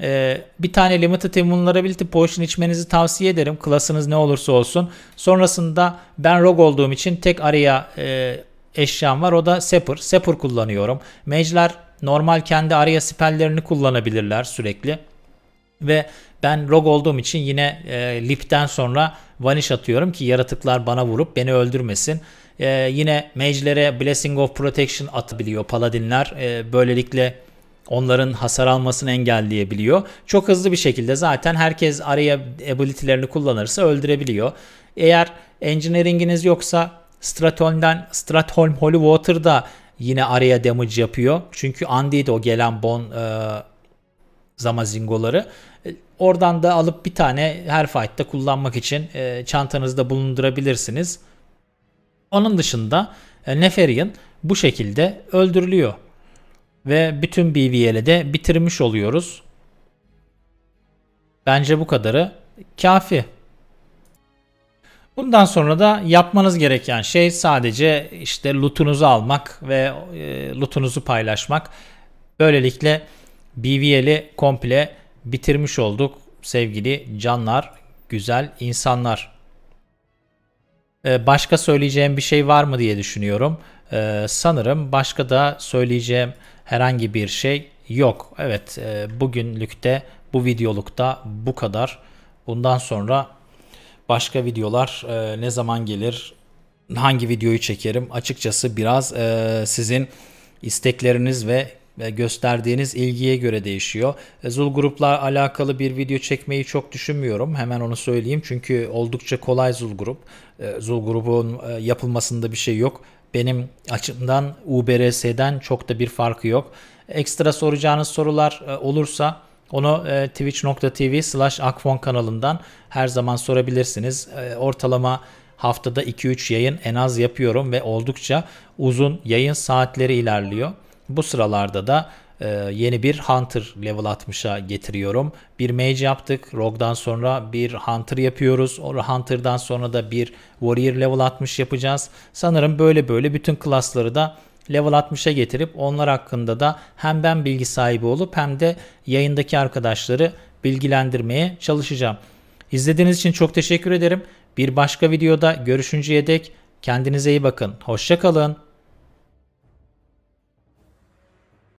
ee, bir tane Limited Invulnerability Potion içmenizi tavsiye ederim. Klasınız ne olursa olsun. Sonrasında ben Rogue olduğum için tek araya e, eşyam var. O da Sepper. Sepper kullanıyorum. Mage'ler normal kendi araya spellerini kullanabilirler sürekli. Ve ben Rogue olduğum için yine e, Lip'ten sonra Vanish atıyorum ki yaratıklar bana vurup beni öldürmesin. E, yine Mage'lere Blessing of Protection atabiliyor Paladinler. E, böylelikle onların hasar almasını engelleyebiliyor. Çok hızlı bir şekilde zaten herkes araya ability'lerini kullanırsa öldürebiliyor. Eğer engineering'iniz yoksa Stratholm'dan Stratholm Holy Water'da yine araya damage yapıyor. Çünkü Andy'de o gelen bon e, zamazingoları. E, oradan da alıp bir tane her fight'ta kullanmak için e, çantanızda bulundurabilirsiniz. Onun dışında e, Neferian bu şekilde öldürülüyor ve bütün BVL'i de bitirmiş oluyoruz. Bence bu kadarı kafi. Bundan sonra da yapmanız gereken şey sadece işte lootunuzu almak ve e, lootunuzu paylaşmak. Böylelikle BVL'i komple bitirmiş olduk sevgili canlar, güzel insanlar. E, başka söyleyeceğim bir şey var mı diye düşünüyorum. E, sanırım başka da söyleyeceğim herhangi bir şey yok. Evet e, bugünlükte bu videolukta bu kadar. Bundan sonra başka videolar e, ne zaman gelir, hangi videoyu çekerim açıkçası biraz e, sizin istekleriniz ve gösterdiğiniz ilgiye göre değişiyor. E, Zul gruplar alakalı bir video çekmeyi çok düşünmüyorum. Hemen onu söyleyeyim. Çünkü oldukça kolay Zul grup. Zul grubun yapılmasında bir şey yok benim açımdan UBRS'den çok da bir farkı yok. Ekstra soracağınız sorular e, olursa onu e, twitch.tv slash akfon kanalından her zaman sorabilirsiniz. E, ortalama haftada 2-3 yayın en az yapıyorum ve oldukça uzun yayın saatleri ilerliyor. Bu sıralarda da e, yeni bir Hunter level 60'a getiriyorum. Bir Mage yaptık. Rogue'dan sonra bir Hunter yapıyoruz. O Hunter'dan sonra da bir Warrior level 60 yapacağız. Sanırım böyle böyle bütün klasları da level 60'a getirip onlar hakkında da hem ben bilgi sahibi olup hem de yayındaki arkadaşları bilgilendirmeye çalışacağım. İzlediğiniz için çok teşekkür ederim. Bir başka videoda görüşünceye dek kendinize iyi bakın. Hoşçakalın.